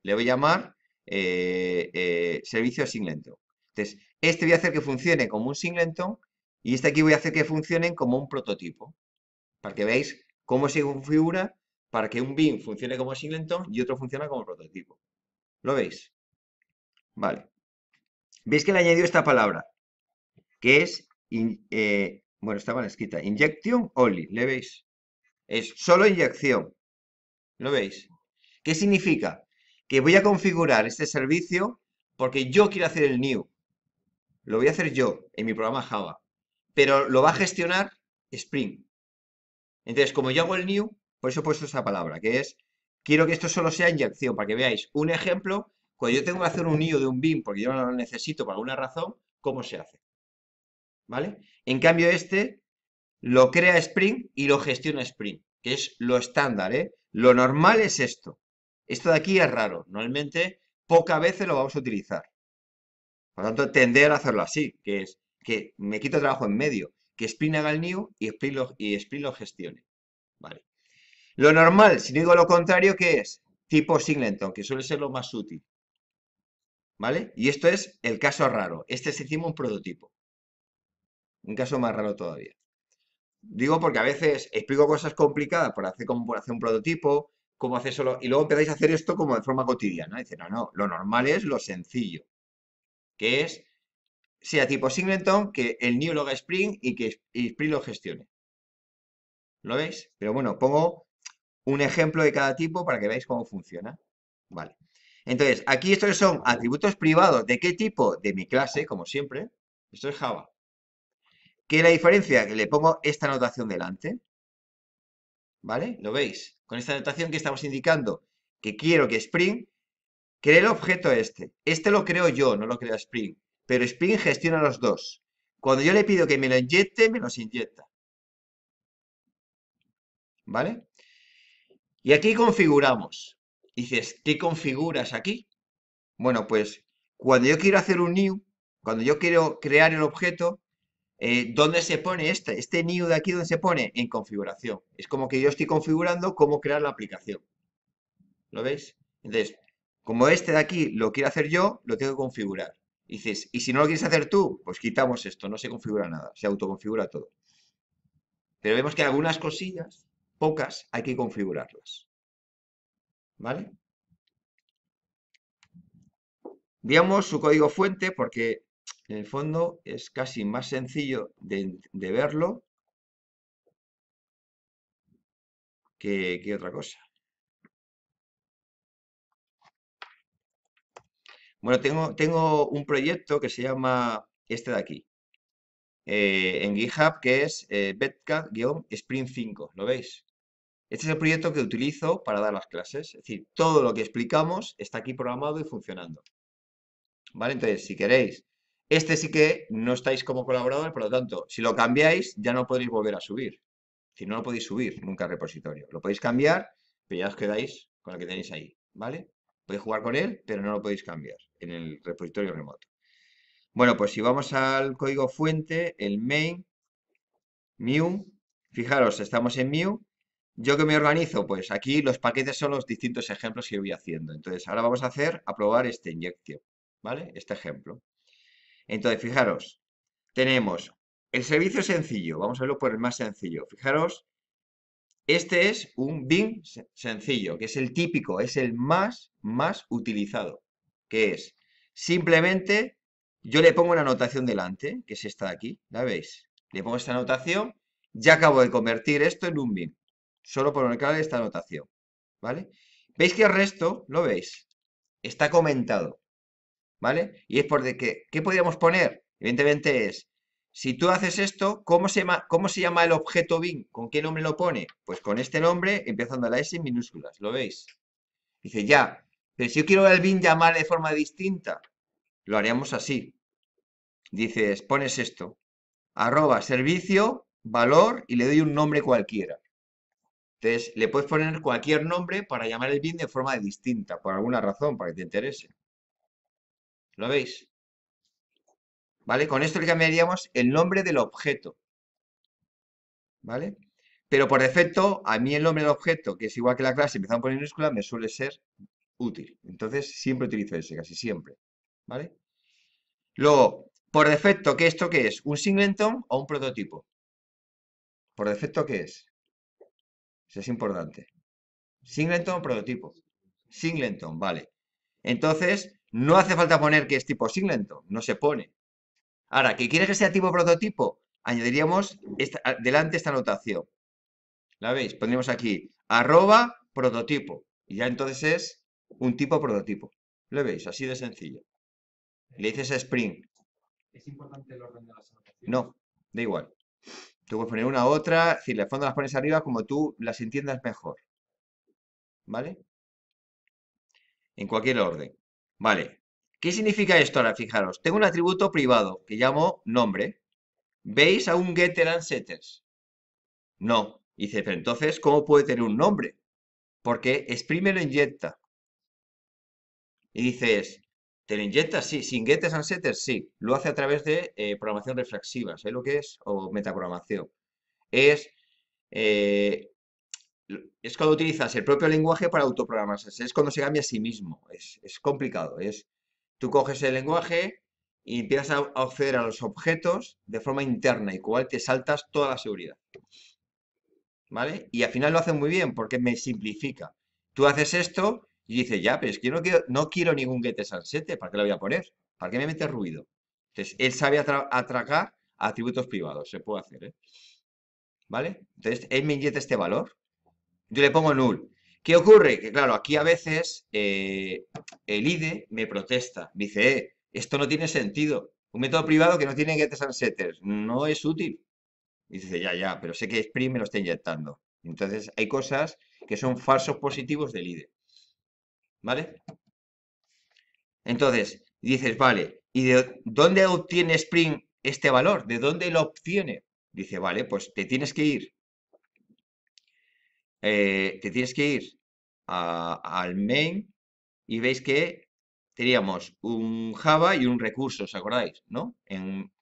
Le voy a llamar eh, eh, servicio singleton. Entonces, este voy a hacer que funcione como un singleton y este aquí voy a hacer que funcione como un prototipo, para que veáis cómo se configura para que un BIM funcione como singleton y otro funcione como prototipo. ¿Lo veis? Vale. ¿Veis que le añadió esta palabra? Que es, eh, bueno, estaba mal escrita, injection only, ¿le veis? Es solo inyección. ¿Lo veis? ¿Qué significa? que voy a configurar este servicio porque yo quiero hacer el new. Lo voy a hacer yo en mi programa Java, pero lo va a gestionar Spring. Entonces, como yo hago el new, por eso he puesto esa palabra, que es, quiero que esto solo sea inyección, para que veáis un ejemplo, cuando yo tengo que hacer un new de un BIM, porque yo no lo necesito por alguna razón, cómo se hace. ¿Vale? En cambio, este lo crea Spring y lo gestiona Spring, que es lo estándar, ¿eh? Lo normal es esto. Esto de aquí es raro. Normalmente, pocas veces lo vamos a utilizar. Por lo tanto, tender a hacerlo así, que es que me quito trabajo en medio, que Spring haga el new y Spring lo, y gestione. Vale. Lo normal, si digo lo contrario, ¿qué es? Tipo Singleton, que suele ser lo más útil. ¿Vale? Y esto es el caso raro. Este es encima un prototipo. Un caso más raro todavía. Digo porque a veces explico cosas complicadas para hacer como por hacer un prototipo, cómo hacer solo. Y luego empezáis a hacer esto como de forma cotidiana. Dice, no, no, lo normal es lo sencillo, que es sea tipo Singleton, que el new lo haga Spring y que Spring lo gestione. ¿Lo veis? Pero bueno, pongo un ejemplo de cada tipo para que veáis cómo funciona. Vale. Entonces, aquí estos son atributos privados. ¿De qué tipo? De mi clase, como siempre. Esto es Java. ¿Qué es la diferencia? Que le pongo esta notación delante. ¿Vale? ¿Lo veis? con esta notación que estamos indicando que quiero que Spring cree el objeto este. Este lo creo yo, no lo crea Spring, pero Spring gestiona los dos. Cuando yo le pido que me lo inyecte, me los inyecta. ¿Vale? Y aquí configuramos. Dices, ¿qué configuras aquí? Bueno, pues cuando yo quiero hacer un new, cuando yo quiero crear el objeto, eh, ¿Dónde se pone este? Este new de aquí, ¿dónde se pone? En configuración. Es como que yo estoy configurando cómo crear la aplicación. ¿Lo veis? Entonces, como este de aquí lo quiero hacer yo, lo tengo que configurar. Y dices, ¿y si no lo quieres hacer tú? Pues quitamos esto, no se configura nada, se autoconfigura todo. Pero vemos que algunas cosillas, pocas, hay que configurarlas. ¿Vale? Veamos su código fuente porque en el fondo es casi más sencillo de, verlo que, otra cosa. Bueno, tengo, tengo, un proyecto que se llama este de aquí, eh, en GitHub, que es eh, spring 5, ¿lo veis? Este es el proyecto que utilizo para dar las clases, es decir, todo lo que explicamos está aquí programado y funcionando. ¿Vale? Entonces, si queréis este sí que no estáis como colaborador, por lo tanto, si lo cambiáis, ya no podéis volver a subir. Si no lo podéis subir nunca al repositorio. Lo podéis cambiar, pero ya os quedáis con el que tenéis ahí, ¿vale? Podéis jugar con él, pero no lo podéis cambiar en el repositorio remoto. Bueno, pues si vamos al código fuente, el main, new, fijaros, estamos en new. ¿Yo que me organizo? Pues aquí los paquetes son los distintos ejemplos que voy haciendo. Entonces, ahora vamos a hacer, a probar este inyectio, ¿vale? Este ejemplo. Entonces, fijaros, tenemos el servicio sencillo, vamos a verlo por el más sencillo. Fijaros, este es un bin sencillo, que es el típico, es el más, más utilizado, que es simplemente yo le pongo una anotación delante, que es esta de aquí, ¿la veis? Le pongo esta anotación, ya acabo de convertir esto en un bin, solo por de esta anotación, ¿vale? ¿Veis que el resto, lo veis? Está comentado. ¿vale? Y es por de que, ¿qué podríamos poner? Evidentemente es, si tú haces esto, ¿cómo se, llama, ¿cómo se llama el objeto bin? ¿Con qué nombre lo pone? Pues con este nombre, empezando la S en minúsculas, ¿lo veis? Dice, ya, pero si yo quiero el bin llamar de forma distinta, lo haríamos así. Dices, pones esto, arroba servicio, valor y le doy un nombre cualquiera. Entonces, le puedes poner cualquier nombre para llamar el bin de forma distinta, por alguna razón, para que te interese. ¿Lo veis? ¿Vale? Con esto le cambiaríamos el nombre del objeto. ¿Vale? Pero por defecto, a mí el nombre del objeto, que es igual que la clase, empezando por minúscula, me suele ser útil. Entonces, siempre utilizo ese, casi siempre. ¿Vale? Luego, por defecto, ¿qué esto qué es? ¿Un singleton o un prototipo? Por defecto, ¿qué es? Eso es importante. Singleton o prototipo. Singleton, vale. Entonces, no hace falta poner que es tipo Singleton, no se pone. Ahora, ¿qué quieres que sea tipo prototipo? Añadiríamos delante esta anotación. ¿La veis? Pondríamos aquí arroba prototipo. Y ya entonces es un tipo prototipo. ¿Lo veis? Así de sencillo. Le dices a Spring. ¿Es importante el orden de las anotaciones? No, da igual. Tú puedes poner una u otra, es decir, las fondo las pones arriba como tú las entiendas mejor. ¿Vale? En cualquier orden. Vale. ¿Qué significa esto ahora? Fijaros, tengo un atributo privado que llamo nombre. ¿Veis a un getter and setters? No. dice, pero entonces, ¿cómo puede tener un nombre? Porque exprime lo inyecta. Y dices, ¿te lo inyectas? Sí. ¿Sin getters and setters? Sí. Lo hace a través de eh, programación reflexiva, ¿sabes lo que es? O metaprogramación. Es eh, es cuando utilizas el propio lenguaje para autoprogramarse, es cuando se cambia a sí mismo, es, complicado, es tú coges el lenguaje y empiezas a acceder a los objetos de forma interna, igual te saltas toda la seguridad. ¿Vale? Y al final lo hacen muy bien porque me simplifica. Tú haces esto y dices, ya, pero es que yo no quiero, ningún get sansete, ¿para qué lo voy a poner? ¿Para qué me metes ruido? Entonces, él sabe atracar atributos privados, se puede hacer, ¿eh? ¿Vale? Entonces, él me inyecta este valor yo le pongo null. ¿Qué ocurre? Que claro, aquí a veces eh, el IDE me protesta, dice, eh, esto no tiene sentido. Un método privado que no tiene getters and setters no es útil. Y dice, ya, ya, pero sé que Spring me lo está inyectando. Entonces hay cosas que son falsos positivos del IDE. ¿Vale? Entonces, dices, vale, ¿y de dónde obtiene Spring este valor? ¿De dónde lo obtiene? Dice, vale, pues te tienes que ir eh, te tienes que ir al main y veis que teníamos un Java y un recurso, ¿os acordáis? ¿No?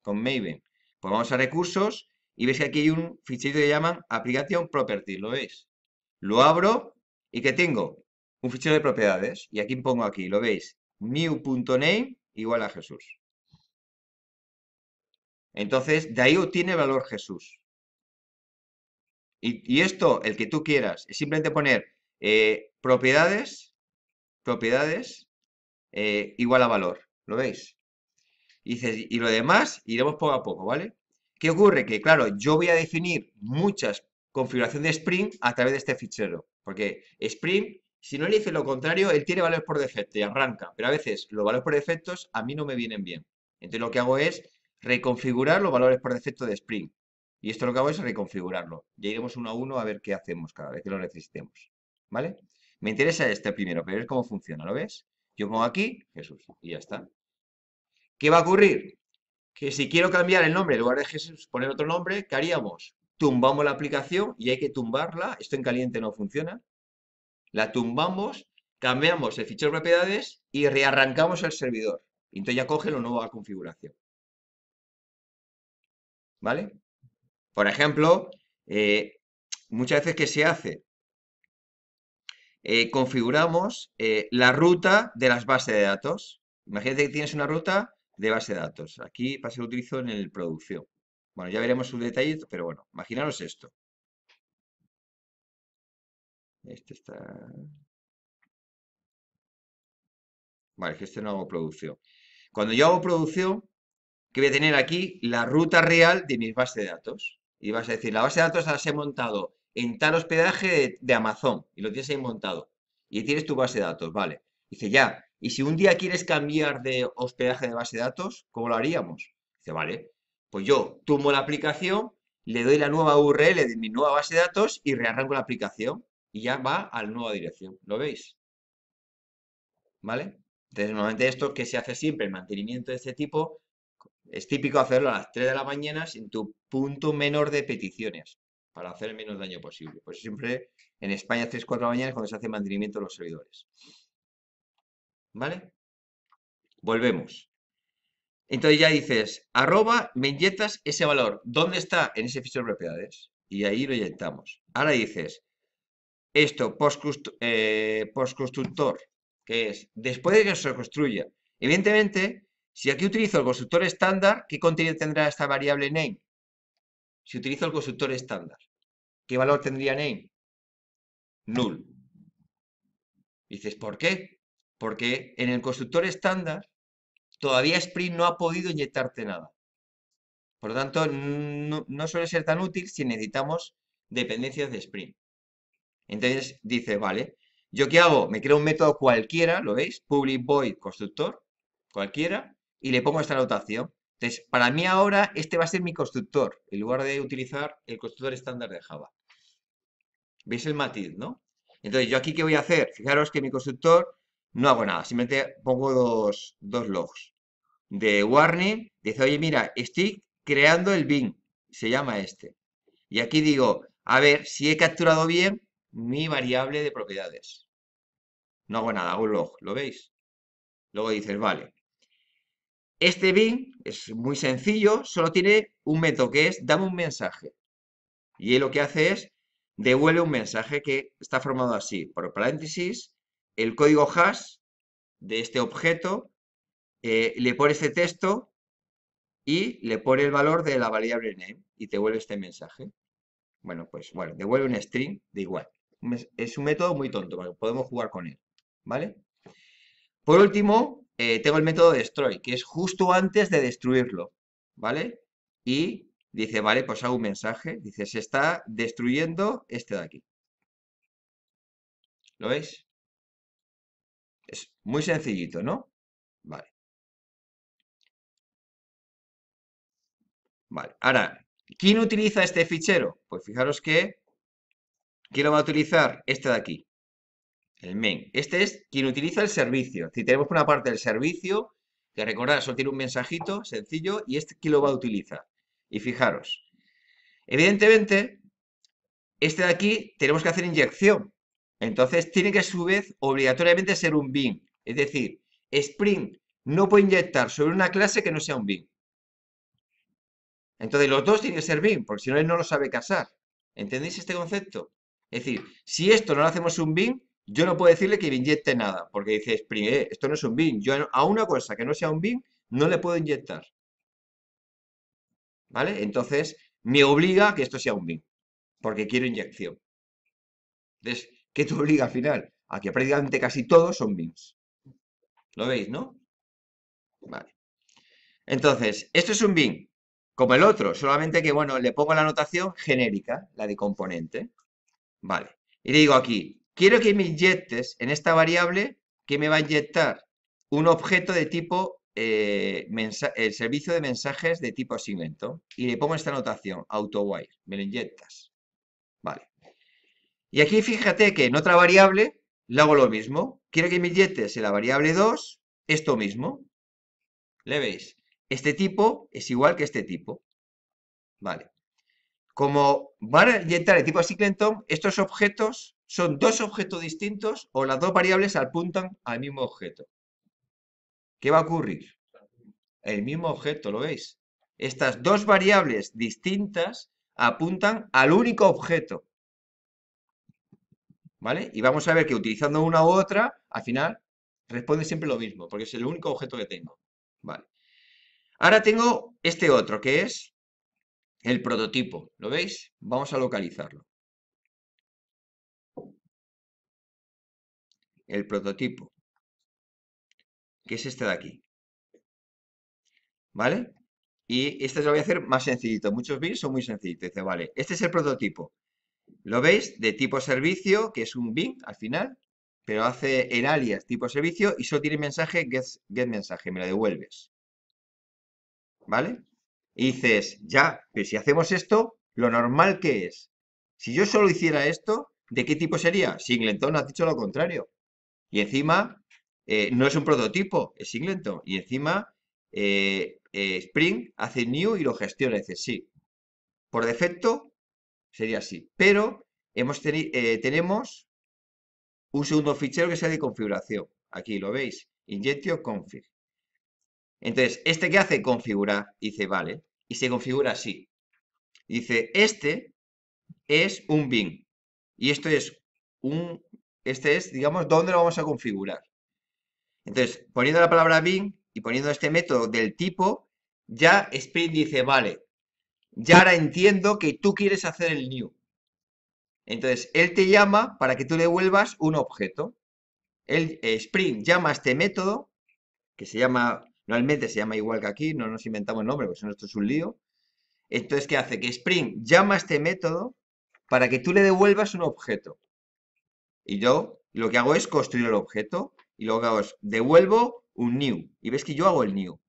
con Maven. Pues vamos a recursos y veis que aquí hay un fichero que llaman Application Property, ¿lo veis? Lo abro y que tengo un fichero de propiedades y aquí pongo aquí, lo veis, new.name igual a Jesús. Entonces, de ahí obtiene valor Jesús. Y, esto, el que tú quieras, es simplemente poner eh, propiedades, propiedades eh, igual a valor. ¿Lo veis? Y, y lo demás iremos poco a poco, ¿vale? ¿Qué ocurre? Que claro, yo voy a definir muchas configuraciones de Spring a través de este fichero. Porque Spring, si no le dice lo contrario, él tiene valores por defecto y arranca. Pero a veces los valores por defectos a mí no me vienen bien. Entonces lo que hago es reconfigurar los valores por defecto de Spring. Y esto lo que hago es reconfigurarlo. Ya iremos uno a uno a ver qué hacemos cada vez que lo necesitemos. ¿Vale? Me interesa este primero, pero es cómo funciona, ¿lo ves? Yo pongo aquí, Jesús, y ya está. ¿Qué va a ocurrir? Que si quiero cambiar el nombre, en lugar de Jesús, poner otro nombre, ¿qué haríamos? Tumbamos la aplicación y hay que tumbarla. Esto en caliente no funciona. La tumbamos, cambiamos el fichero de propiedades y rearrancamos el servidor. Entonces ya coge la nueva configuración. ¿Vale? Por ejemplo, eh, muchas veces que se hace, eh, configuramos eh, la ruta de las bases de datos. Imagínate que tienes una ruta de base de datos. Aquí para ser utilizo en el producción. Bueno, ya veremos un detalles, pero bueno, imaginaros esto. Este está... Vale, que este no hago producción. Cuando yo hago producción, que voy a tener aquí la ruta real de mis bases de datos y vas a decir, la base de datos las he montado en tal hospedaje de, Amazon y lo tienes ahí montado y tienes tu base de datos, vale. Dice, ya, y si un día quieres cambiar de hospedaje de base de datos, ¿cómo lo haríamos? Dice, vale, pues yo tomo la aplicación, le doy la nueva URL de mi nueva base de datos y rearrango la aplicación y ya va a la nueva dirección, ¿lo veis? ¿Vale? Entonces, normalmente esto que se hace siempre, el mantenimiento de este tipo, es típico hacerlo a las 3 de la mañana sin tu punto menor de peticiones para hacer el menos daño posible. Por eso siempre en España 3-4 de la mañana es cuando se hace mantenimiento de los servidores. ¿Vale? Volvemos. Entonces ya dices, arroba, me inyectas ese valor. ¿Dónde está? En ese fichero de propiedades. Y ahí lo inyectamos. Ahora dices, esto, post eh, que es después de que se construya. Evidentemente, si aquí utilizo el constructor estándar, ¿qué contenido tendrá esta variable name? Si utilizo el constructor estándar, ¿qué valor tendría name? Null. Dices, ¿por qué? Porque en el constructor estándar todavía Spring no ha podido inyectarte nada. Por lo tanto, no, suele ser tan útil si necesitamos dependencias de Spring. Entonces dice, vale, ¿yo qué hago? Me creo un método cualquiera, ¿lo veis? Public void constructor, cualquiera, y le pongo esta anotación Entonces, para mí ahora este va a ser mi constructor, en lugar de utilizar el constructor estándar de Java. ¿Veis el matiz, no? Entonces, ¿yo aquí qué voy a hacer? Fijaros que mi constructor no hago nada, simplemente pongo dos, dos logs. De warning, dice, oye, mira, estoy creando el bin, se llama este. Y aquí digo, a ver si he capturado bien mi variable de propiedades. No hago nada, hago un log, ¿lo veis? Luego dices, vale, este bin es muy sencillo, solo tiene un método que es dame un mensaje. Y él lo que hace es devuelve un mensaje que está formado así, por paréntesis, el código hash de este objeto, eh, le pone este texto y le pone el valor de la variable name y te vuelve este mensaje. Bueno, pues bueno, devuelve un string de igual. Es un método muy tonto, pero podemos jugar con él, ¿vale? Por último, eh, tengo el método destroy, que es justo antes de destruirlo, ¿vale? Y dice, vale, pues hago un mensaje, dice, se está destruyendo este de aquí. ¿Lo veis? Es muy sencillito, ¿no? Vale. Vale, ahora, ¿quién utiliza este fichero? Pues fijaros que, ¿quién lo va a utilizar? Este de aquí el main. Este es quien utiliza el servicio. Si tenemos una parte del servicio, que recordad, solo tiene un mensajito sencillo y este quien lo va a utilizar. Y fijaros, evidentemente, este de aquí tenemos que hacer inyección. Entonces tiene que a su vez obligatoriamente ser un bin. Es decir, Spring no puede inyectar sobre una clase que no sea un bin. Entonces los dos tienen que ser bin, porque si no él no lo sabe casar. ¿Entendéis este concepto? Es decir, si esto no lo hacemos un bin, yo no puedo decirle que me inyecte nada, porque dice, eh, esto no es un bin. Yo a una cosa que no sea un bin, no le puedo inyectar. ¿Vale? Entonces, me obliga a que esto sea un bin. porque quiero inyección. Entonces, ¿qué te obliga al final? A que prácticamente casi todos son bins. ¿Lo veis, no? Vale. Entonces, esto es un bin. como el otro, solamente que, bueno, le pongo la anotación genérica, la de componente. Vale. Y le digo aquí, Quiero que me inyectes en esta variable que me va a inyectar un objeto de tipo, eh, el servicio de mensajes de tipo segmento. Y le pongo esta anotación, AutoWire, me lo inyectas. Vale. Y aquí fíjate que en otra variable le hago lo mismo. Quiero que me inyectes en la variable 2 esto mismo. ¿Le veis? Este tipo es igual que este tipo. Vale. Como van a inyectar el tipo Singleton, estos objetos son dos objetos distintos o las dos variables apuntan al mismo objeto. ¿Qué va a ocurrir? El mismo objeto, ¿lo veis? Estas dos variables distintas apuntan al único objeto. ¿Vale? Y vamos a ver que utilizando una u otra, al final responde siempre lo mismo, porque es el único objeto que tengo. Vale. Ahora tengo este otro, que es el prototipo. ¿Lo veis? Vamos a localizarlo. el prototipo, que es este de aquí. ¿Vale? Y este lo voy a hacer más sencillito. Muchos bins son muy sencillitos. Dice, vale, este es el prototipo. Lo veis, de tipo servicio, que es un bin al final, pero hace en alias tipo servicio y solo tiene mensaje get, get mensaje, me lo devuelves. ¿Vale? Y dices, ya, pero si hacemos esto, lo normal que es. Si yo solo hiciera esto, ¿de qué tipo sería? Singleton ha dicho lo contrario. Y encima, eh, no es un prototipo, es Singleton. Y encima, eh, eh, Spring hace new y lo gestiona. Dice, sí, por defecto sería así. Pero hemos tenemos un segundo fichero que sea de configuración. Aquí lo veis, Injectio config. Entonces, este qué hace configurar, dice, vale, y se configura así. Dice, este es un bin y esto es un este es, digamos, dónde lo vamos a configurar. Entonces, poniendo la palabra bin y poniendo este método del tipo, ya Spring dice, vale, ya ahora entiendo que tú quieres hacer el new. Entonces, él te llama para que tú le devuelvas un objeto. El eh, Spring llama a este método, que se llama, normalmente se llama igual que aquí, no nos inventamos el nombre, porque si no esto es un lío. Entonces, ¿qué hace? Que Spring llama a este método para que tú le devuelvas un objeto. Y yo lo que hago es construir el objeto y lo que hago es devuelvo un new. Y ves que yo hago el new.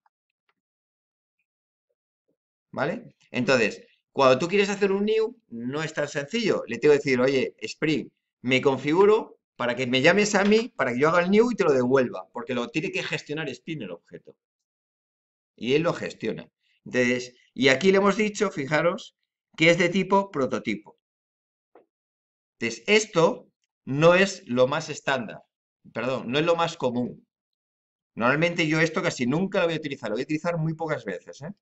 ¿Vale? Entonces, cuando tú quieres hacer un new, no es tan sencillo. Le tengo que decir, oye, Spring, me configuro para que me llames a mí, para que yo haga el new y te lo devuelva, porque lo tiene que gestionar Spring el objeto. Y él lo gestiona. Entonces, y aquí le hemos dicho, fijaros, que es de tipo prototipo. Entonces, esto no es lo más estándar, perdón, no es lo más común. Normalmente yo esto casi nunca lo voy a utilizar, lo voy a utilizar muy pocas veces, ¿eh?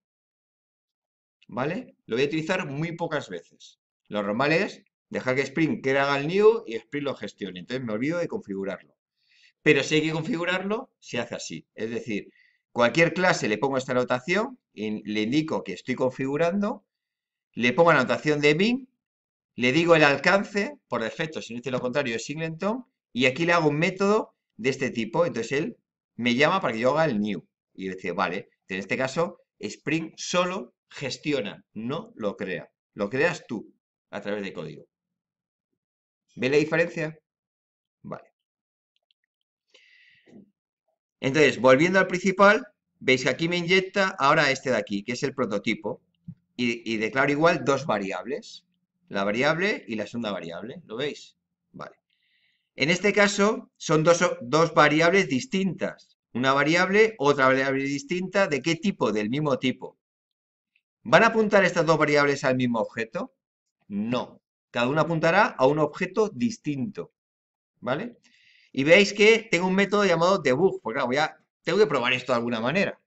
¿Vale? Lo voy a utilizar muy pocas veces. Lo normal es dejar que Spring que haga el new y Spring lo gestione. Entonces me olvido de configurarlo. Pero si hay que configurarlo, se hace así. Es decir, cualquier clase le pongo esta anotación, y le indico que estoy configurando, le pongo la anotación de BIM, le digo el alcance, por defecto, si no dice lo contrario, es singleton, y aquí le hago un método de este tipo. Entonces él me llama para que yo haga el new. Y dice, vale, en este caso, Spring solo gestiona, no lo crea. Lo creas tú a través de código. ¿Ve la diferencia? Vale. Entonces, volviendo al principal, veis que aquí me inyecta ahora este de aquí, que es el prototipo, y declaro igual dos variables la variable y la segunda variable, ¿lo veis? Vale. En este caso son dos, dos variables distintas, una variable, otra variable distinta, ¿de qué tipo? Del mismo tipo. ¿Van a apuntar estas dos variables al mismo objeto? No. Cada una apuntará a un objeto distinto. ¿Vale? Y veis que tengo un método llamado debug, porque claro, voy a, tengo que probar esto de alguna manera.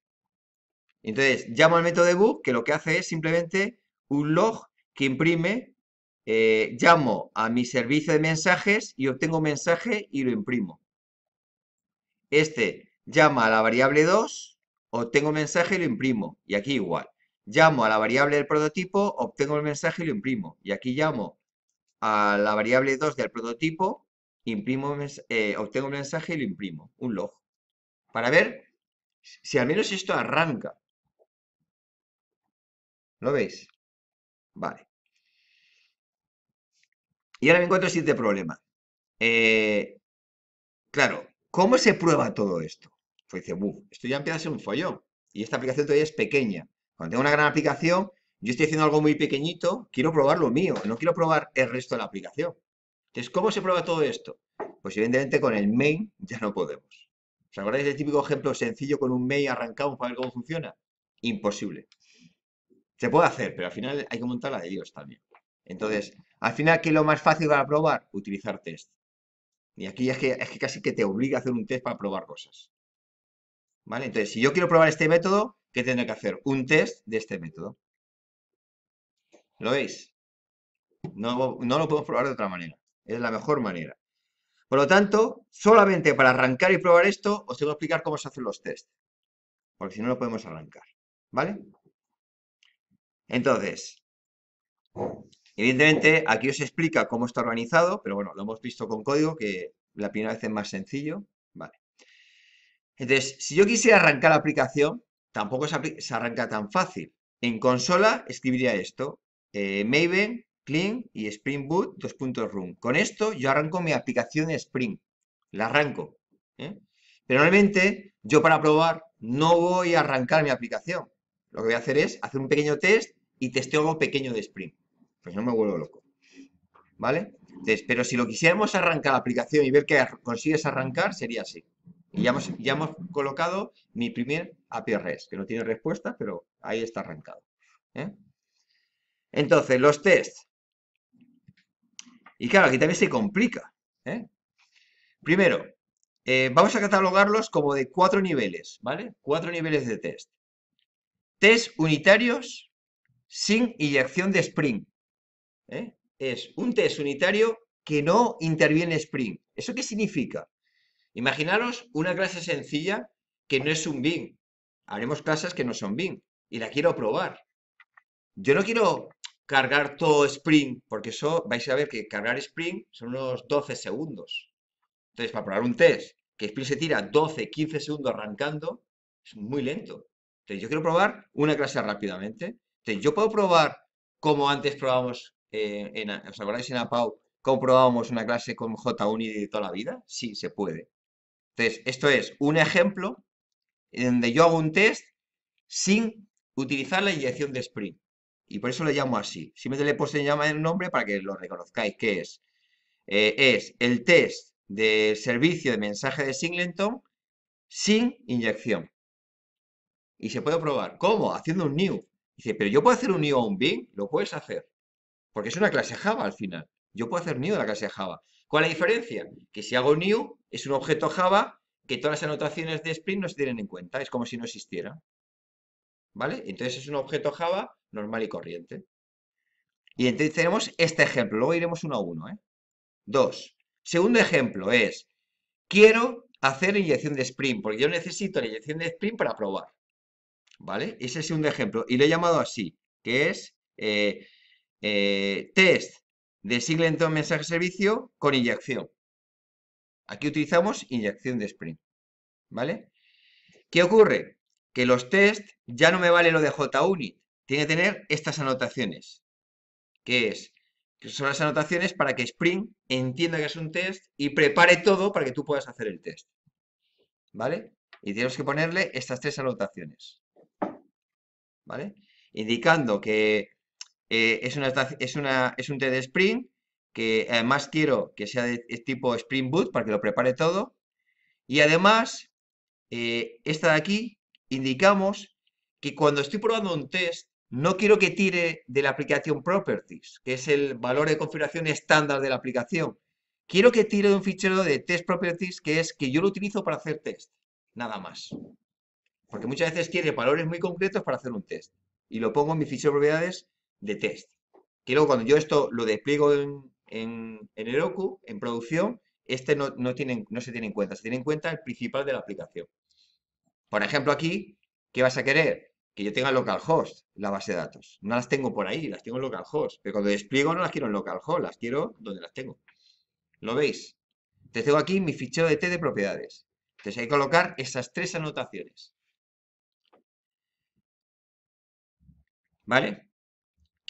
Entonces, llamo al método debug, que lo que hace es simplemente un log que imprime eh, llamo a mi servicio de mensajes y obtengo un mensaje y lo imprimo. Este llama a la variable 2, obtengo un mensaje y lo imprimo. Y aquí igual. Llamo a la variable del prototipo, obtengo el mensaje y lo imprimo. Y aquí llamo a la variable 2 del prototipo, imprimo, eh, obtengo un mensaje y lo imprimo, un log. Para ver si al menos esto arranca. ¿Lo veis? Vale. Y ahora me encuentro el siguiente problema. Eh, claro, ¿cómo se prueba todo esto? Pues dice, esto ya empieza a ser un follón. Y esta aplicación todavía es pequeña. Cuando tengo una gran aplicación, yo estoy haciendo algo muy pequeñito, quiero probar lo mío, no quiero probar el resto de la aplicación. Entonces, ¿cómo se prueba todo esto? Pues evidentemente con el main ya no podemos. ¿Os acordáis del típico ejemplo sencillo con un main arrancado para ver cómo funciona? Imposible. Se puede hacer, pero al final hay que montar la de ellos también. Entonces, al final, ¿qué es lo más fácil para probar? Utilizar test. Y aquí es que, es que casi que te obliga a hacer un test para probar cosas. ¿Vale? Entonces, si yo quiero probar este método, ¿qué tendré que hacer? Un test de este método. ¿Lo veis? No, no lo podemos probar de otra manera. Es la mejor manera. Por lo tanto, solamente para arrancar y probar esto, os tengo que explicar cómo se hacen los test. Porque si no, no podemos arrancar. ¿Vale? Entonces, Evidentemente, aquí os explica cómo está organizado, pero bueno, lo hemos visto con código, que la primera vez es más sencillo. Vale. Entonces, si yo quisiera arrancar la aplicación, tampoco se, arranca tan fácil. En consola escribiría esto, eh, Maven, Clean y Spring Boot run. Con esto yo arranco mi aplicación Spring, la arranco. ¿eh? Pero normalmente yo para probar no voy a arrancar mi aplicación. Lo que voy a hacer es hacer un pequeño test y testeo algo pequeño de Spring. Pues no me vuelvo loco. ¿Vale? pero si lo quisiéramos arrancar la aplicación y ver que consigues arrancar, sería así. Y ya hemos, ya hemos colocado mi primer API REST, que no tiene respuesta, pero ahí está arrancado. ¿eh? Entonces, los tests. Y claro, aquí también se complica. ¿eh? Primero, eh, vamos a catalogarlos como de cuatro niveles, ¿vale? Cuatro niveles de test. Test unitarios sin inyección de Spring. ¿eh? es un test unitario que no interviene Spring. ¿Eso qué significa? Imaginaros una clase sencilla que no es un BIM. Haremos clases que no son BIM y la quiero probar. Yo no quiero cargar todo Spring, porque eso vais a ver que cargar Spring son unos 12 segundos. Entonces, para probar un test que Spring se tira 12, 15 segundos arrancando, es muy lento. Entonces, yo quiero probar una clase rápidamente. Entonces, yo puedo probar como antes probamos eh, en, ¿os acordáis en APAU? probábamos una clase con JUnit de toda la vida? Sí, se puede. Entonces, esto es un ejemplo en donde yo hago un test sin utilizar la inyección de Spring. Y por eso lo llamo así. Simplemente le he puesto el nombre para que lo reconozcáis. ¿Qué es? Eh, es el test del servicio de mensaje de Singleton sin inyección. Y se puede probar. ¿Cómo? Haciendo un new. Dice, pero yo puedo hacer un new on un Lo puedes hacer. Porque es una clase Java al final. Yo puedo hacer new de la clase Java. ¿Cuál es la diferencia? Que si hago new, es un objeto Java que todas las anotaciones de Spring no se tienen en cuenta. Es como si no existiera. ¿Vale? Entonces es un objeto Java normal y corriente. Y entonces tenemos este ejemplo. Luego iremos uno a uno. ¿eh? Dos. Segundo ejemplo es, quiero hacer inyección de Spring, porque yo necesito la inyección de Spring para probar. ¿Vale? Ese es segundo ejemplo. Y lo he llamado así, que es eh, eh, test de Singleton mensaje servicio con inyección. Aquí utilizamos inyección de Spring. ¿Vale? ¿Qué ocurre? Que los test ya no me vale lo de JUnit. Tiene que tener estas anotaciones. Que es? Que son las anotaciones para que Spring entienda que es un test y prepare todo para que tú puedas hacer el test. ¿Vale? Y tenemos que ponerle estas tres anotaciones. ¿Vale? Indicando que eh, es, una, es, una, es un test de sprint que además quiero que sea de tipo Spring Boot para que lo prepare todo. Y además, eh, esta de aquí, indicamos que cuando estoy probando un test, no quiero que tire de la aplicación Properties, que es el valor de configuración estándar de la aplicación. Quiero que tire de un fichero de Test Properties, que es que yo lo utilizo para hacer test, nada más. Porque muchas veces quiere valores muy concretos para hacer un test. Y lo pongo en mi fichero de propiedades de test. Que luego cuando yo esto lo despliego en, en, en Heroku, en producción, este no, no, tiene, no se tiene en cuenta, se tiene en cuenta el principal de la aplicación. Por ejemplo, aquí, ¿qué vas a querer? Que yo tenga localhost la base de datos. No las tengo por ahí, las tengo en localhost. Pero cuando despliego no las quiero en localhost, las quiero donde las tengo. ¿Lo veis? Entonces tengo aquí mi fichero de T de propiedades. Entonces hay que colocar esas tres anotaciones. ¿Vale?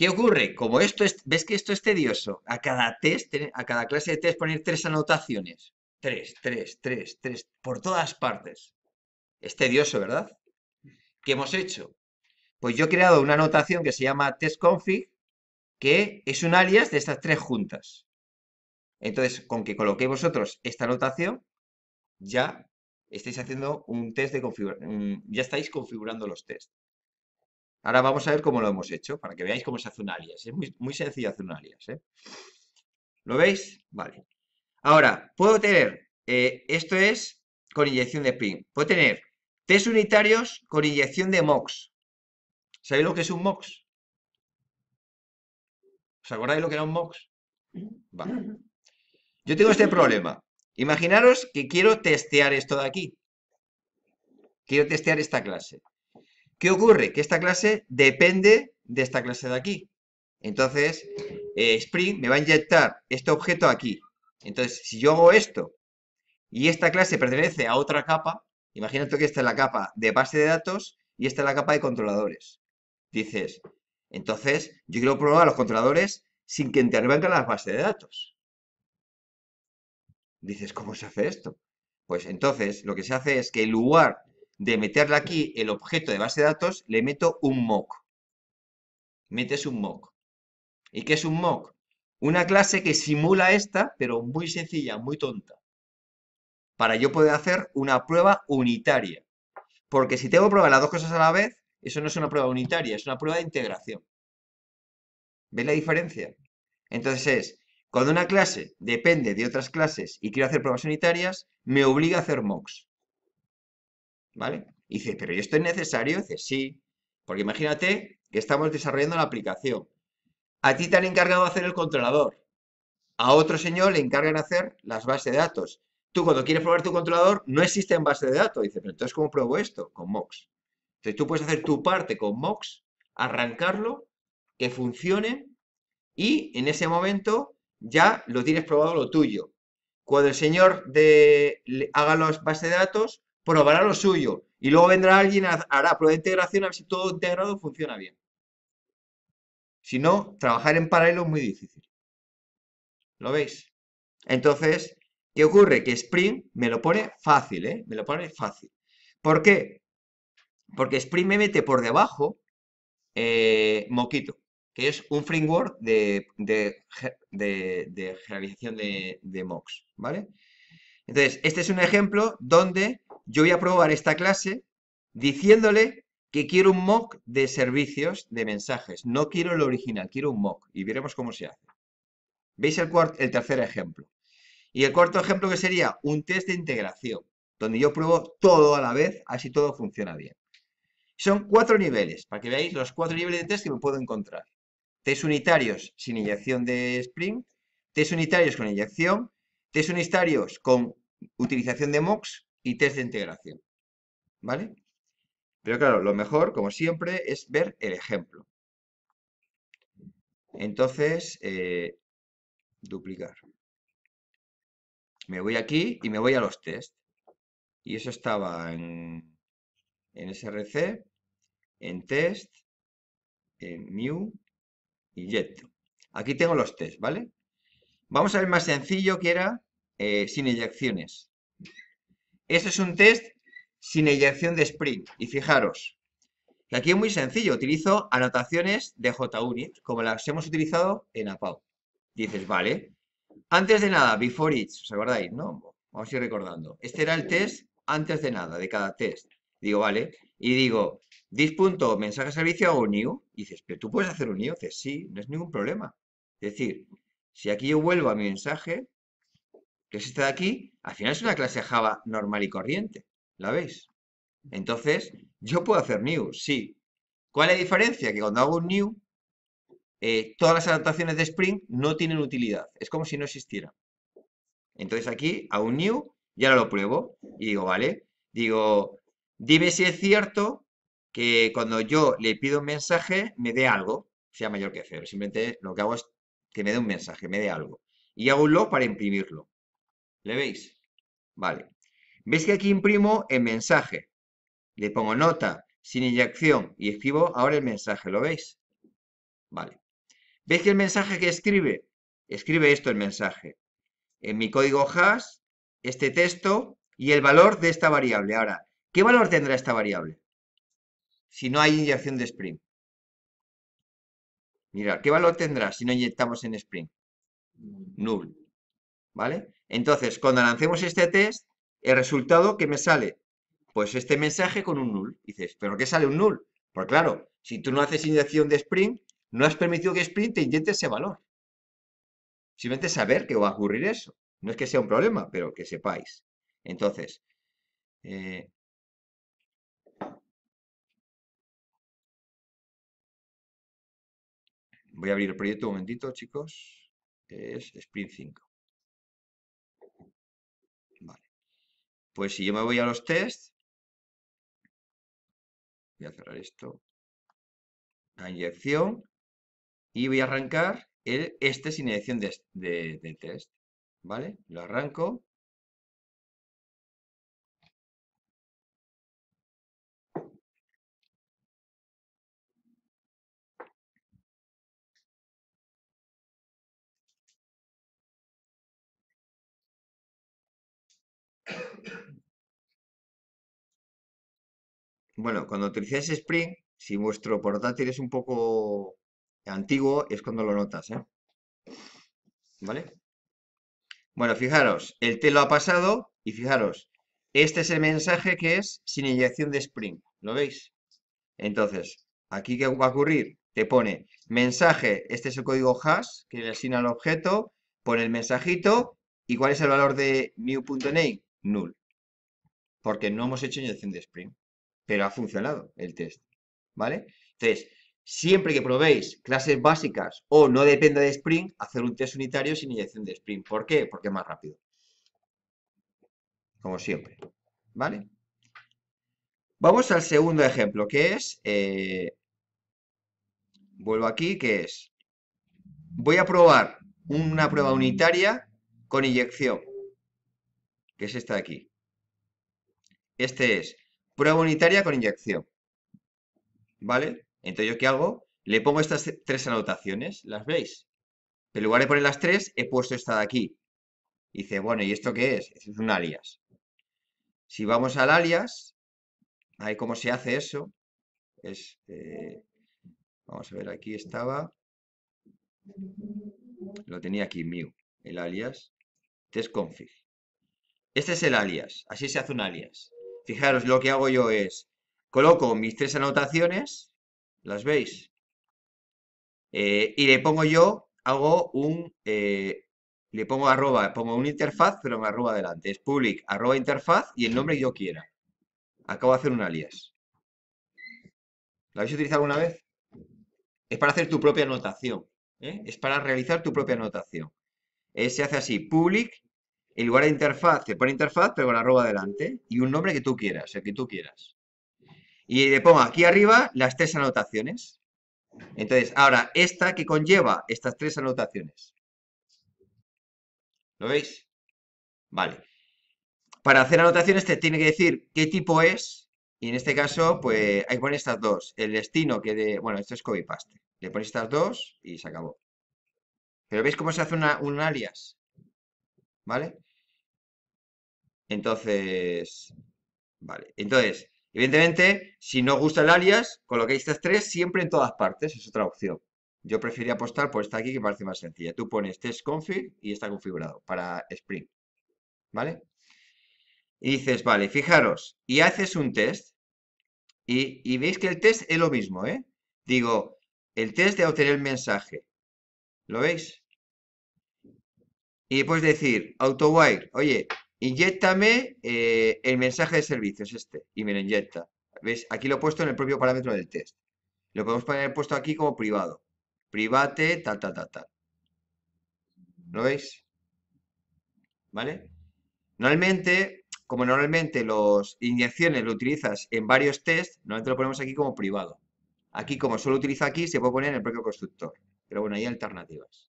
¿Qué ocurre? Como esto es, ves que esto es tedioso, a cada test, a cada clase de test poner tres anotaciones. Tres, tres, tres, tres, por todas partes. Es tedioso, ¿verdad? ¿Qué hemos hecho? Pues yo he creado una anotación que se llama config, que es un alias de estas tres juntas. Entonces, con que coloquéis vosotros esta anotación, ya estáis haciendo un test de configuración, ya estáis configurando los tests. Ahora vamos a ver cómo lo hemos hecho, para que veáis cómo se hace un alias. Es muy, muy sencillo hacer un alias. ¿eh? ¿Lo veis? Vale. Ahora, puedo tener, eh, esto es con inyección de pin. puedo tener test unitarios con inyección de MOX. ¿Sabéis lo que es un MOX? ¿Os acordáis lo que era un MOX? Vale. Yo tengo este problema. Imaginaros que quiero testear esto de aquí. Quiero testear esta clase. ¿Qué ocurre? Que esta clase depende de esta clase de aquí. Entonces, eh, Spring me va a inyectar este objeto aquí. Entonces, si yo hago esto y esta clase pertenece a otra capa, imagínate que esta es la capa de base de datos y esta es la capa de controladores. Dices, entonces, yo quiero probar los controladores sin que intervengan las bases de datos. Dices, ¿cómo se hace esto? Pues entonces, lo que se hace es que el lugar de meterle aquí el objeto de base de datos, le meto un mock. Metes un mock. ¿Y qué es un mock? Una clase que simula esta, pero muy sencilla, muy tonta. Para yo poder hacer una prueba unitaria. Porque si tengo que probar las dos cosas a la vez, eso no es una prueba unitaria, es una prueba de integración. ¿Ves la diferencia? Entonces es, cuando una clase depende de otras clases y quiero hacer pruebas unitarias, me obliga a hacer mocks. ¿vale? dice, pero esto es necesario? dice, sí, porque imagínate que estamos desarrollando la aplicación. A ti te han encargado de hacer el controlador. A otro señor le encargan hacer las bases de datos. Tú cuando quieres probar tu controlador no existe en base de datos. dice, pero entonces ¿cómo pruebo esto? Con Mox. Entonces tú puedes hacer tu parte con Mox, arrancarlo, que funcione y en ese momento ya lo tienes probado lo tuyo. Cuando el señor de, haga las bases de datos, probará lo suyo y luego vendrá alguien, hará prueba de integración a ver si todo integrado funciona bien. Si no, trabajar en paralelo es muy difícil. ¿Lo veis? Entonces, ¿qué ocurre? Que Spring me lo pone fácil, ¿eh? Me lo pone fácil. ¿Por qué? Porque Spring me mete por debajo eh, Moquito, que es un framework de, de, generalización de, de mocks, ¿vale? Entonces, este es un ejemplo donde yo voy a probar esta clase diciéndole que quiero un mock de servicios de mensajes. No quiero el original, quiero un mock y veremos cómo se hace. ¿Veis el, el tercer ejemplo? Y el cuarto ejemplo que sería un test de integración, donde yo pruebo todo a la vez, así todo funciona bien. Son cuatro niveles, para que veáis los cuatro niveles de test que me puedo encontrar. Test unitarios sin inyección de Spring, test unitarios con inyección, test unitarios con utilización de mocks y test de integración. ¿Vale? Pero claro, lo mejor, como siempre, es ver el ejemplo. Entonces, eh, duplicar. Me voy aquí y me voy a los test. Y eso estaba en, src, en test, en new y jet. Aquí tengo los test, ¿vale? Vamos a ver más sencillo que era eh, sin inyecciones. Este es un test sin eyección de sprint. Y fijaros, que aquí es muy sencillo. Utilizo anotaciones de JUnit, como las hemos utilizado en APAU. Dices, vale. Antes de nada, before each, ¿os acordáis, no? Vamos a ir recordando. Este era el test antes de nada, de cada test. Digo, vale. Y digo, this punto, mensaje servicio new. Y dices, pero tú puedes hacer un new. Dices, sí, no es ningún problema. Es decir, si aquí yo vuelvo a mi mensaje, que es esta de aquí, al final es una clase Java normal y corriente. ¿La veis? Entonces, yo puedo hacer new, sí. ¿Cuál es la diferencia? Que cuando hago un new, eh, todas las adaptaciones de Spring no tienen utilidad. Es como si no existiera. Entonces aquí hago un new ya lo pruebo. Y digo, vale, digo, dime si es cierto que cuando yo le pido un mensaje me dé algo, sea mayor que cero. Simplemente lo que hago es que me dé un mensaje, me dé algo. Y hago un log para imprimirlo. ¿Le veis? Vale. ¿Veis que aquí imprimo el mensaje? Le pongo nota sin inyección y escribo ahora el mensaje, ¿lo veis? Vale. ¿Veis que el mensaje que escribe? Escribe esto el mensaje. En mi código hash, este texto y el valor de esta variable. Ahora, ¿qué valor tendrá esta variable? Si no hay inyección de Spring. Mirad, ¿qué valor tendrá si no inyectamos en Spring? Null. ¿Vale? Entonces, cuando lancemos este test, el resultado que me sale, pues este mensaje con un null. dices, ¿pero qué sale un null? Pues claro, si tú no haces inyección de Spring, no has permitido que Spring te inyecte ese valor. Simplemente saber que va a ocurrir eso. No es que sea un problema, pero que sepáis. Entonces, eh, voy a abrir el proyecto un momentito, chicos. Es Spring 5. Pues si yo me voy a los tests, voy a cerrar esto, la inyección, y voy a arrancar el, este sin inyección de, de test, ¿vale? Lo arranco, Bueno, cuando utilizáis Spring, si vuestro portátil es un poco antiguo, es cuando lo notas, ¿eh? ¿Vale? Bueno, fijaros, el T lo ha pasado y fijaros, este es el mensaje que es sin inyección de Spring, ¿lo veis? Entonces, aquí ¿qué va a ocurrir? Te pone mensaje, este es el código hash que le asigna al objeto, pone el mensajito y ¿cuál es el valor de new.name? Null, porque no hemos hecho inyección de Spring pero ha funcionado el test, ¿vale? Entonces, siempre que probéis clases básicas o no dependa de Spring, hacer un test unitario sin inyección de Spring. ¿Por qué? Porque es más rápido. Como siempre, ¿vale? Vamos al segundo ejemplo, que es... Eh, vuelvo aquí, que es... Voy a probar una prueba unitaria con inyección, que es esta de aquí. Este es Prueba unitaria con inyección. ¿Vale? Entonces, ¿yo qué hago? Le pongo estas tres anotaciones, ¿las veis? Pero en lugar de poner las tres, he puesto esta de aquí. dice, bueno, ¿y esto qué es? Es un alias. Si vamos al alias, ahí cómo se hace eso. Es, eh, vamos a ver, aquí estaba. Lo tenía aquí, mío, el alias. Test config. Este es el alias. Así se hace un alias fijaros, lo que hago yo es, coloco mis tres anotaciones, las veis, eh, y le pongo yo, hago un, eh, le pongo arroba, pongo una interfaz, pero me arroba adelante, es public, arroba interfaz y el nombre que yo quiera. Acabo de hacer un alias. ¿La habéis utilizado alguna vez? Es para hacer tu propia anotación. ¿eh? Es para realizar tu propia anotación. se hace así, public, en lugar de interfaz, te pone interfaz, pero con arroba delante. Y un nombre que tú quieras, el que tú quieras. Y le pongo aquí arriba las tres anotaciones. Entonces, ahora, esta que conlleva estas tres anotaciones. ¿Lo veis? Vale. Para hacer anotaciones te tiene que decir qué tipo es. Y en este caso, pues hay que estas dos. El destino que de... Bueno, esto es copy paste. Le pones estas dos y se acabó. Pero ¿veis cómo se hace una, un alias? ¿Vale? Entonces, vale. Entonces, evidentemente, si no os gusta el alias, coloquéis estas tres siempre en todas partes. Es otra opción. Yo preferiría apostar por esta aquí que parece más sencilla. Tú pones test config y está configurado para Spring. ¿Vale? Y dices, vale, fijaros, y haces un test. Y, y veis que el test es lo mismo, ¿eh? Digo, el test de obtener el mensaje. ¿Lo veis? Y puedes decir, AutoWire, oye, Inyectame eh, el mensaje de servicio, es este, y me lo inyecta. ¿Ves? Aquí lo he puesto en el propio parámetro del test. Lo podemos poner puesto aquí como privado. Private, tal, tal, tal, tal. ¿Lo veis? ¿Vale? Normalmente, como normalmente las inyecciones lo utilizas en varios tests, normalmente lo ponemos aquí como privado. Aquí, como solo utiliza aquí, se puede poner en el propio constructor. Pero bueno, hay alternativas.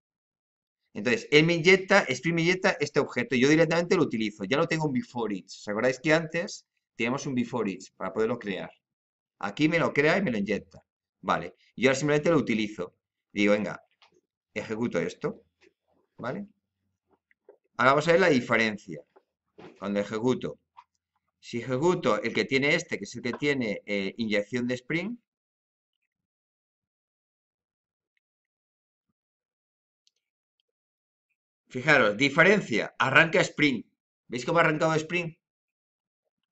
Entonces, él me inyecta, Spring me inyecta este objeto yo directamente lo utilizo. Ya no tengo un before each. ¿Os acordáis que antes teníamos un before para poderlo crear? Aquí me lo crea y me lo inyecta. Vale. Y ahora simplemente lo utilizo. Digo, venga, ejecuto esto. ¿Vale? Ahora vamos a ver la diferencia. Cuando ejecuto. Si ejecuto el que tiene este, que es el que tiene eh, inyección de Spring, Fijaros, diferencia, arranca Spring. ¿Veis cómo ha arrancado Spring?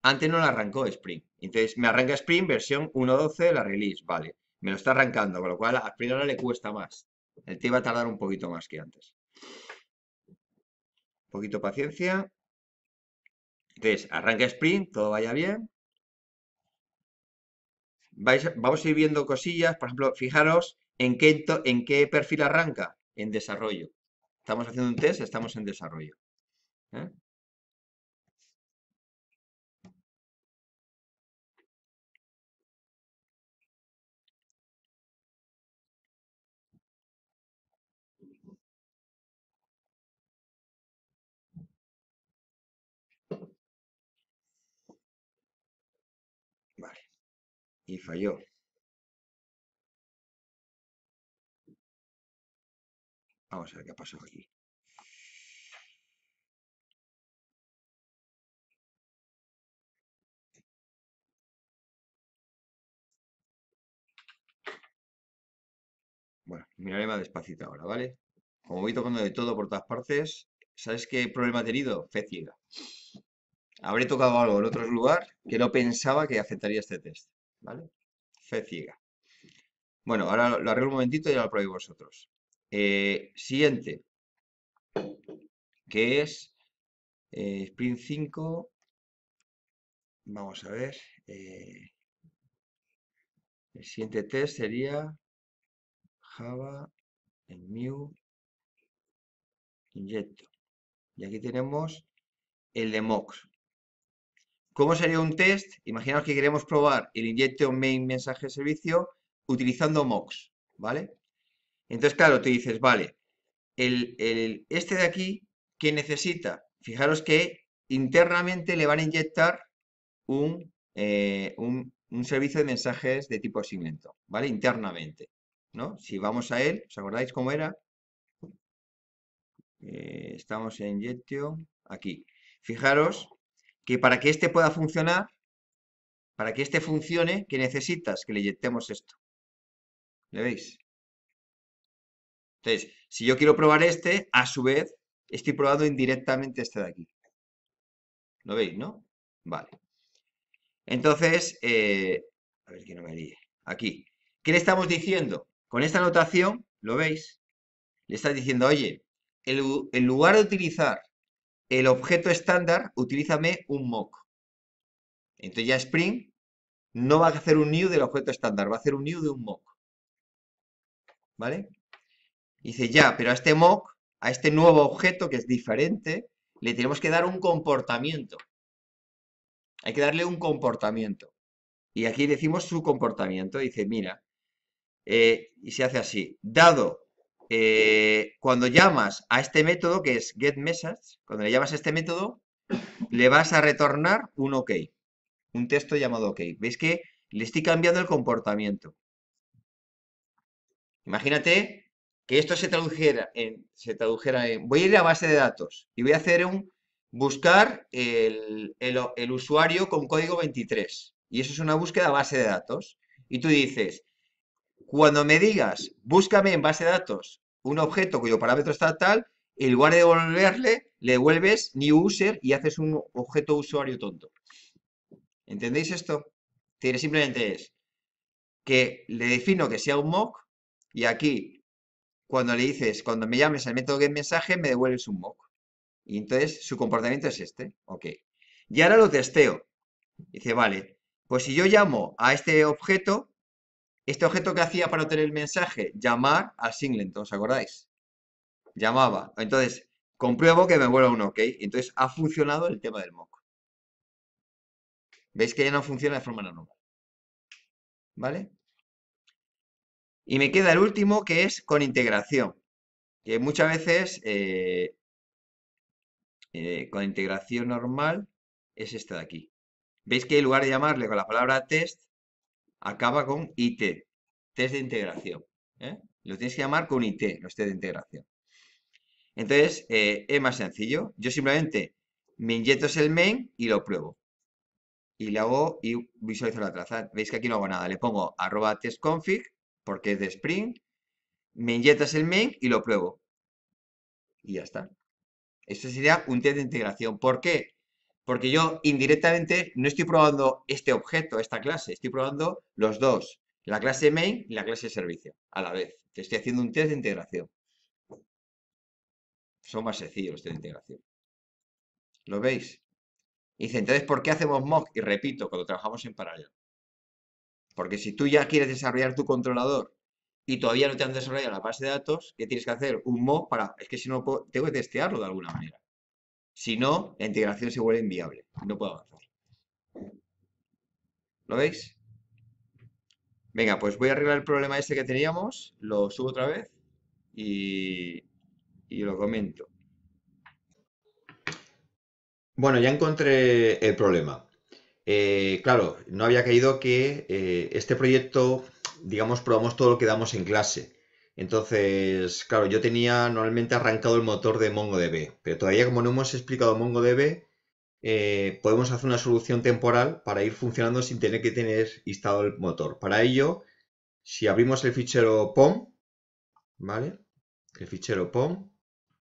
Antes no lo arrancó Spring. Entonces me arranca Spring versión 1.12 la release, vale. Me lo está arrancando, con lo cual a Spring ahora le cuesta más. El tío va a tardar un poquito más que antes. Un poquito paciencia. Entonces, arranca Spring, todo vaya bien. vamos a ir viendo cosillas, por ejemplo, fijaros en en qué perfil arranca, en desarrollo. Estamos haciendo un test, estamos en desarrollo. ¿eh? Vale. Y falló. Vamos a ver qué ha pasado aquí. Bueno, miraré más despacito ahora, ¿vale? Como voy tocando de todo por todas partes, ¿sabes qué problema he tenido? Fe ciega. Habré tocado algo en otro lugar que no pensaba que aceptaría este test, ¿vale? Fe ciega. Bueno, ahora lo arreglo un momentito y ya lo probéis vosotros. Eh, siguiente, que es eh, Sprint 5. Vamos a ver. Eh, el siguiente test sería Java en new inyecto. Y aquí tenemos el de Mox. ¿Cómo sería un test? Imaginaos que queremos probar el inyecto main mensaje de servicio utilizando Mox, ¿vale? Entonces, claro, tú dices, vale, el, este de aquí, ¿qué necesita? Fijaros que internamente le van a inyectar un, eh, un, servicio de mensajes de tipo segmento, ¿vale? Internamente, ¿no? Si vamos a él, ¿os acordáis cómo era? Eh, estamos en Injection, aquí. Fijaros que para que este pueda funcionar, para que este funcione, ¿qué necesitas? Que le inyectemos esto. ¿Le veis? Entonces, si yo quiero probar este, a su vez, estoy probando indirectamente este de aquí. ¿Lo veis, no? Vale. Entonces, eh, a ver que no me líe. Aquí. ¿Qué le estamos diciendo? Con esta anotación, ¿lo veis? Le está diciendo, oye, en lugar de utilizar el objeto estándar, utilízame un mock. Entonces ya Spring no va a hacer un new del objeto estándar, va a hacer un new de un mock. ¿Vale? dice, ya, pero a este mock, a este nuevo objeto que es diferente, le tenemos que dar un comportamiento. Hay que darle un comportamiento. Y aquí decimos su comportamiento. Dice, mira, eh", y se hace así. Dado eh, cuando llamas a este método, que es getMessage, cuando le llamas a este método, le vas a retornar un OK, un texto llamado OK. ¿Veis que le estoy cambiando el comportamiento? Imagínate que esto se tradujera en, se tradujera voy a ir a base de datos y voy a hacer un buscar el, el usuario con código 23. Y eso es una búsqueda a base de datos. Y tú dices, cuando me digas, búscame en base de datos un objeto cuyo parámetro está tal, en lugar de devolverle, le devuelves new user y haces un objeto usuario tonto. ¿Entendéis esto? Simplemente es que le defino que sea un mock y aquí cuando le dices, cuando me llames al método mensaje, me devuelves un mock. Y entonces su comportamiento es este. Ok. Y ahora lo testeo. Dice, vale, pues si yo llamo a este objeto, este objeto que hacía para obtener el mensaje, llamar al singleton, ¿os acordáis? Llamaba. Entonces, compruebo que me vuelva un ok. Entonces, ha funcionado el tema del mock. ¿Veis que ya no funciona de forma normal? ¿Vale? Y me queda el último que es con integración, que muchas veces eh, eh, con integración normal es esto de aquí. Veis que en lugar de llamarle con la palabra test, acaba con IT, test de integración. ¿eh? Lo tienes que llamar con IT, los test de integración. Entonces, es más sencillo. Yo simplemente me inyecto el main y lo pruebo y le hago y visualizo la traza. Veis que aquí no hago nada. Le pongo arroba testconfig porque es de Spring, me inyectas el main y lo pruebo. Y ya está. Esto sería un test de integración. ¿Por qué? Porque yo indirectamente no estoy probando este objeto, esta clase, estoy probando los dos, la clase main y la clase servicio, a la vez. estoy haciendo un test de integración. Son más sencillos los test de integración. ¿Lo veis? dice, entonces, ¿por qué hacemos mock? Y repito, cuando trabajamos en paralelo. Porque si tú ya quieres desarrollar tu controlador y todavía no te han desarrollado la base de datos, ¿qué tienes que hacer? Un mo para... Es que si no, tengo que testearlo de alguna manera. Si no, la integración se vuelve inviable. No puedo avanzar. ¿Lo veis? Venga, pues voy a arreglar el problema este que teníamos. Lo subo otra vez y, y lo comento. Bueno, ya encontré el problema. Eh, claro, no había caído que eh, este proyecto, digamos, probamos todo lo que damos en clase. Entonces, claro, yo tenía normalmente arrancado el motor de MongoDB, pero todavía como no hemos explicado MongoDB, eh, podemos hacer una solución temporal para ir funcionando sin tener que tener instalado el motor. Para ello, si abrimos el fichero POM, ¿vale? El fichero POM,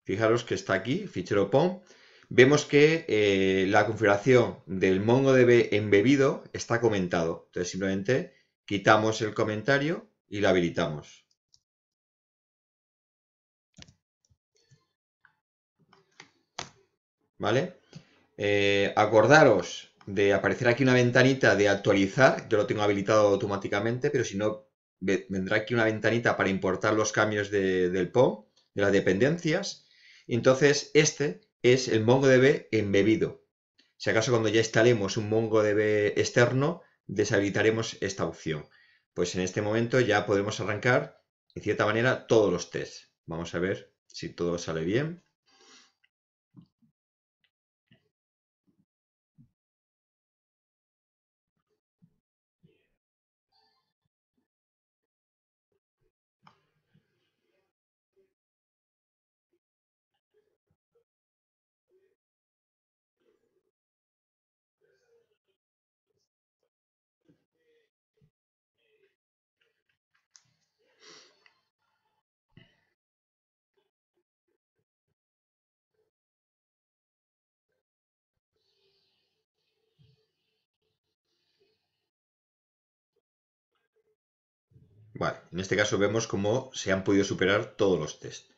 fijaros que está aquí, fichero POM, vemos que eh, la configuración del MongoDB embebido está comentado. Entonces simplemente quitamos el comentario y la habilitamos. ¿Vale? Eh, acordaros de aparecer aquí una ventanita de actualizar. Yo lo tengo habilitado automáticamente, pero si no, vendrá aquí una ventanita para importar los cambios del POM, de las dependencias. Entonces, este es el MongoDB embebido. Si acaso cuando ya instalemos un MongoDB externo, deshabilitaremos esta opción. Pues en este momento ya podemos arrancar, en cierta manera, todos los tests. Vamos a ver si todo sale bien. en este caso vemos cómo se han podido superar todos los test.